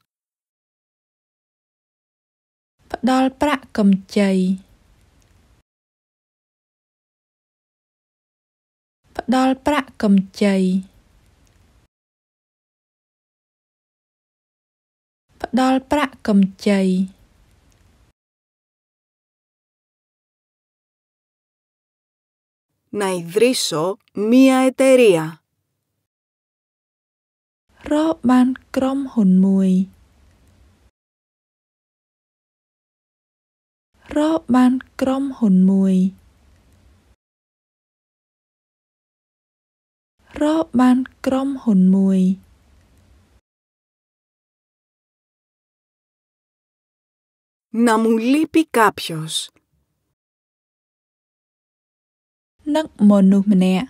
ផ្ដល់ប្រាក់កម្ចីផ្ដល់ប្រាក់កម្ចីផ្ដល់ប្រាក់កម្ចី να ιδρύσω μία εταιρεία. រកបានក្រុមហ៊ុនមួយរកបានក្រុមហ៊ុនមួយរកបានក្រុមហ៊ុនមួយ να μου λείπει κάποιος. នឹងមនុស្សម្នាក់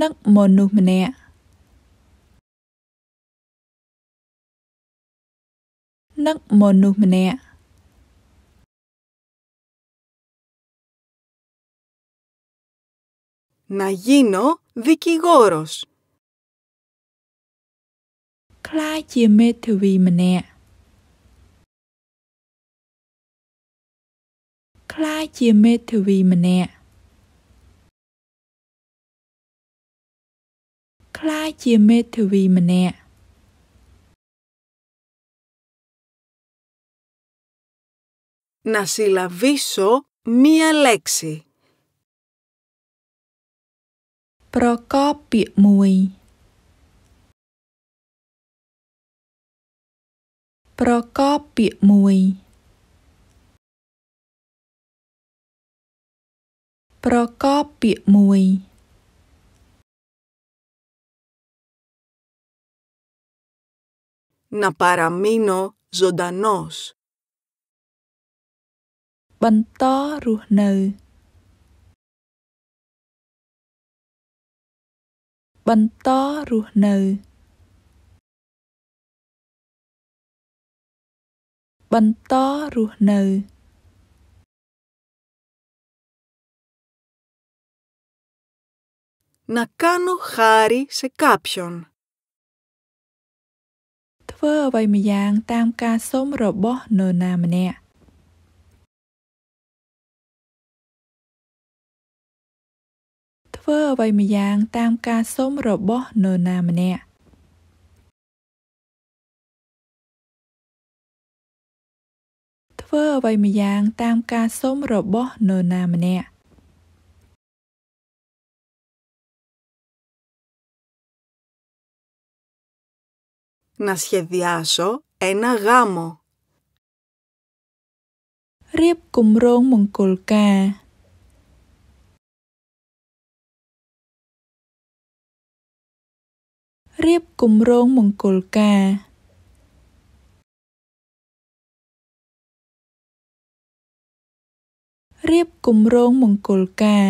នឹងមនុស្សម្នាក់និងមនុស្សម្នាក់ να γίνω δικηγόρος. ខ្លាចជាមេធាវីម្នាក់ខ្លាចជាមេធាវីម្នាក់ខ្លាចជាមេធាវីម្នាក់ να συλλαβήσω μία λέξη. Προκόπη μου. Προκόπη μου. Προκόπη μου. Να παραμείνω ζωντανός. បន្តរស់នៅ បន្តរស់នៅ បន្តរស់នៅ να κάνω χάρη σε κάποιον. ធ្វើអ្វីម្យ៉ាង តាម ការសុំរបស់នរណាម្នាក់ធ្វើអ្វីម្យ៉ាងតាមការសុំរបស់នរណាម្នាក់ធ្វើអ្វីម្យ៉ាងតាមការសុំរបស់នរណាម្នាក់ να σχεδιάσω ένα γάμο. រៀបគម្រោងមង្គលការរៀបគម្រោងមង្គលការរៀបគម្រោងមង្គលការ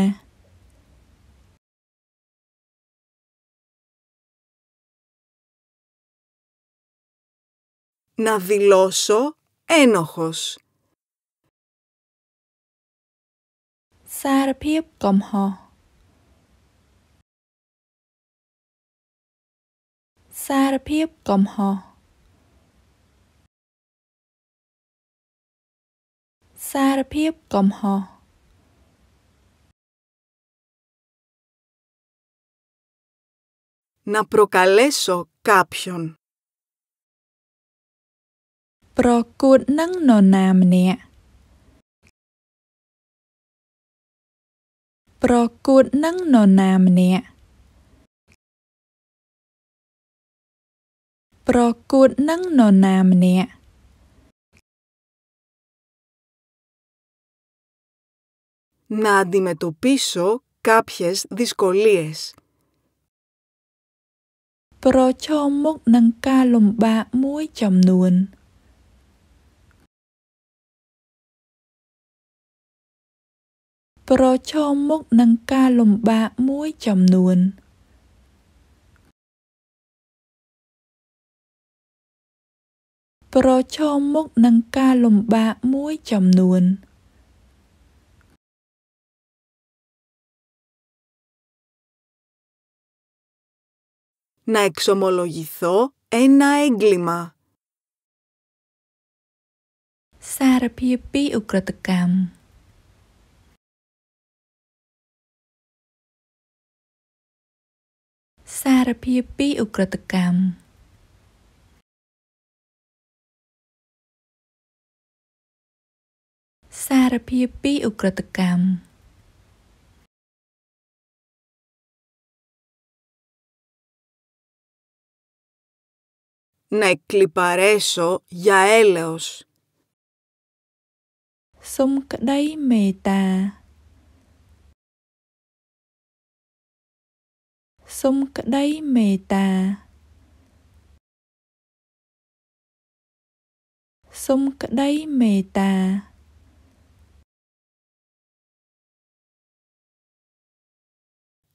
να δηλώσω ένοχος. Σαρπίπ κομχο. សារភាពកំហុសសារភាពកំហុស να προκαλέσω κάποιον. ប្រកួតនឹងនរណាម្នាក់ប្រកួតនឹងនរណាម្នាក់ប្រកួតនឹងនរណាម្នាក់ να αντιμετωπίσω κάποιες δυσκολίες. ប្រឈមមុខនឹងការលំបាកមួយ ចំនួនប្រឈមមុខនឹងការលំបាកមួយ ចំនួន។ប្រឈមមុខនឹងការលំបាកមួយ ចំនួន។ να εξομολογηθώ ένα έγκλημα. Σαραπιεπί ουκρατικάμ. Σαραπιεπί ουκρατικάμ. សារភាពពីឧក្រិដ្ឋកម្ម να εκλυπαρέσω για έλεος. Σουμ κδαί μέτα. Σουμ κδαί μέτα. Σουμ κδαί μέτα.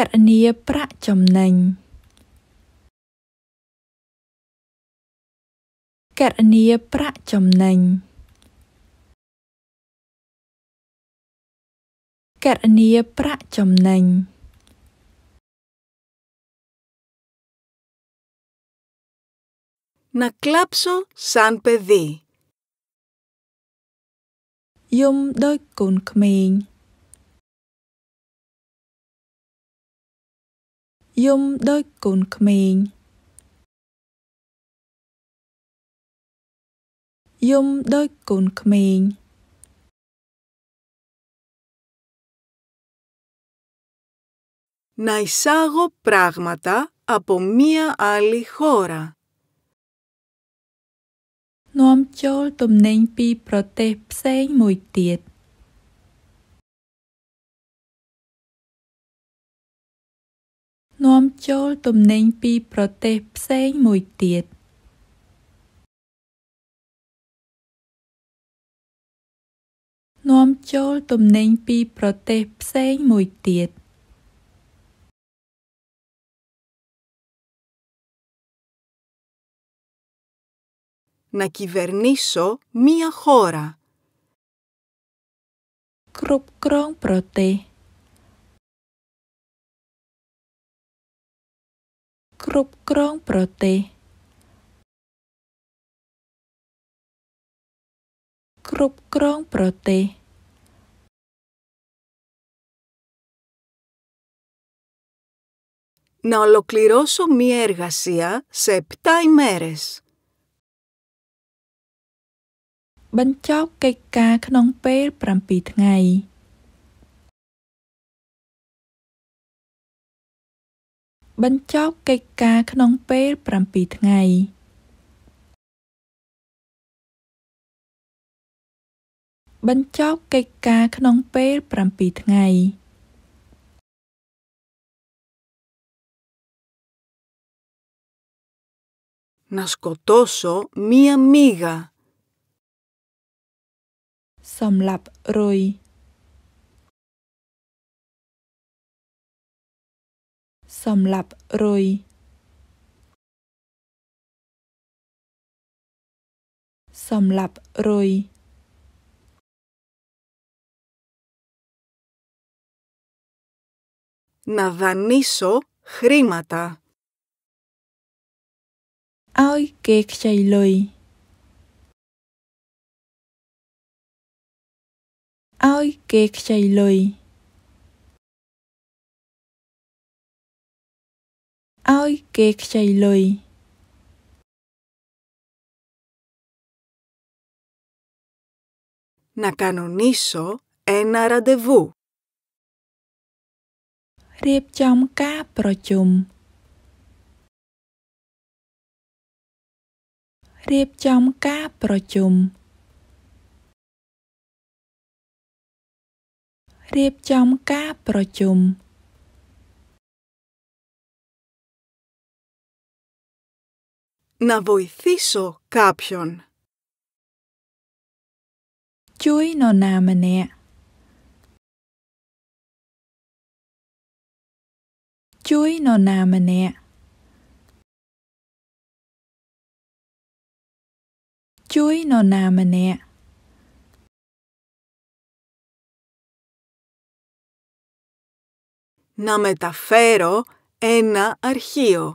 គណនាប្រាក់ចំណេញគណនាប្រាក់ចំណេញគណនាប្រាក់ចំណេញ να κλάψω σαν παιδί. យំដូចកូនក្មេងយំដូចកូនក្មេងយំដូចកូនក្មេង να εισάγω πράγματα από μία άλλη χώρα. នាំចូលទំនិញពី ប្រទេសផ្សេងមួយទៀត។នាំចូលទំនិញពី ប្រទេស ផ្សេងមួយទៀត។ Chol នាំចូលទំនិញពី ប្រទេស ផ្សេងមួយទៀតណា κυβερνήσω μία χώρα គ្រប់គ្រងប្រទេសគ្រប់គ្រង ប្រទេសគ្រប់គ្រងប្រទេស να ολοκληρώσω μία εργασία σε 7 ημέρες. បញ្ចប់កិច្ចការ ក្នុង ពេល7ថ្ងៃបញ្ចប់កិច្ចការក្នុងពេល7ថ្ងៃ។«បញ្ចប់កិច្ចការក្នុងពេល7ថ្ងៃ» Να σκοτώσω μία μύγα. Σομλαπ ρουι. สำหรับรวยสำหรับรวย να δανείσω χρήματα. Άοι και ξαϊλόι. Άοι και ξαϊλόι. Να κανονίσω ένα ραντεβού. Ρίπ καπροτσούμ. κα καπροτσούμ. Ρίπ καπροτσούμ. Να βοηθήσω κάποιον. Τι οίνο να μενέα. Τι Να μεταφέρω ένα αρχείο.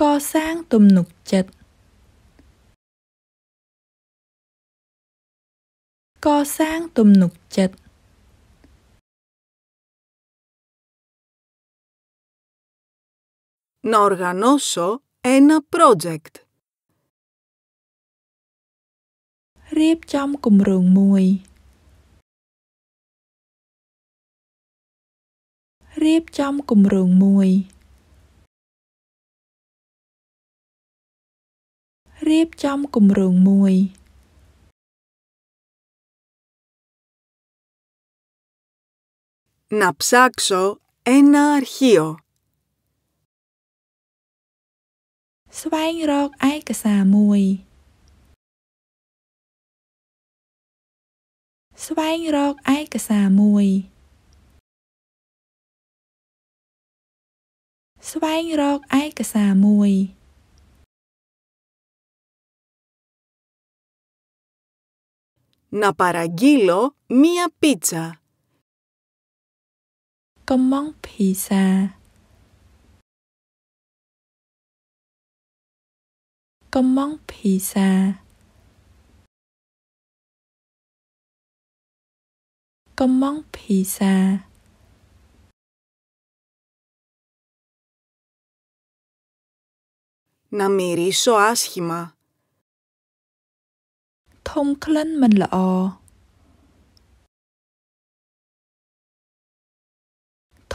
កសាងទំនុកចិត្តកសាងទំនុកចិត្ត να οργανώσω ένα project. រៀបចំគម្រោងមួយរៀបចំគម្រោងមួយរៀបចំគម្រោងមួយ Να ψάξω ένα αρχείο. ស្វែងរកឯកសារមួយ ស្វែងរកឯកសារមួយ ស្វែងរកឯកសារមួយ να παραγγείλω μία πίτσα. Κομμόν πίτσα. Κομμόν πίτσα. Κομμόν πίτσα. Να μυρίσω άσχημα. ធំក្លិន មិនល្អ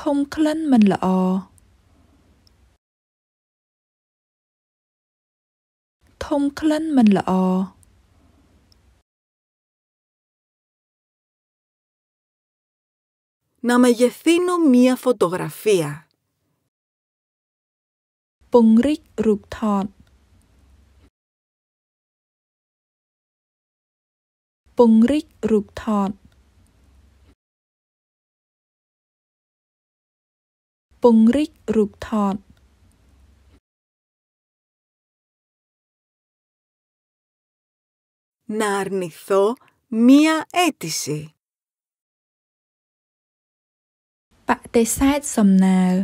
ធំក្លិនមិនល្អធំក្លិនមិនល្អ να μεγεθύνω μία φωτογραφία. ពង្រីក រូបថតពង្រីករូបថតពង្រីករូបថត να αρνηθώ μία αίτηση. Πατεσάιτ σομνάλ.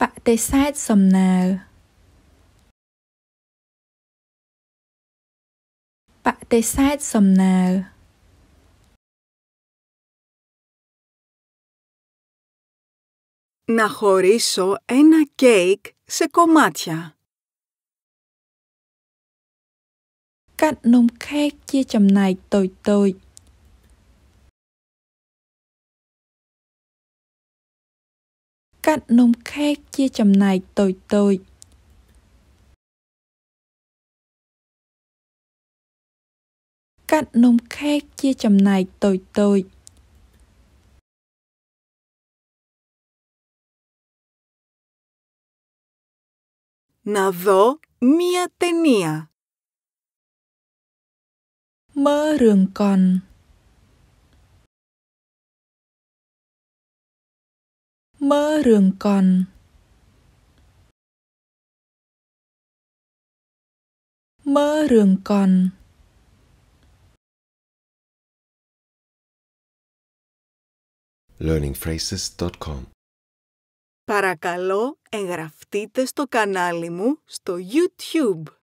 Πατεσάιτ σομνάλ. បដិសេធសំណើ Να χωρίσω ένα κέικ σε κομμάτια. កាត់នំខេកជាចំណែកតូចតូចកាត់នំខេកជាចំណែកតូចតូចកាត់នំខេកជាចំណែកតូចតូចណាវ៉ូមៀតេនីាមើលរឿងកុនមើលរឿងកុនមើលរឿងកុន learningphrases.com Παρακαλώ εγγραφτείτε στο κανάλι μου στο YouTube.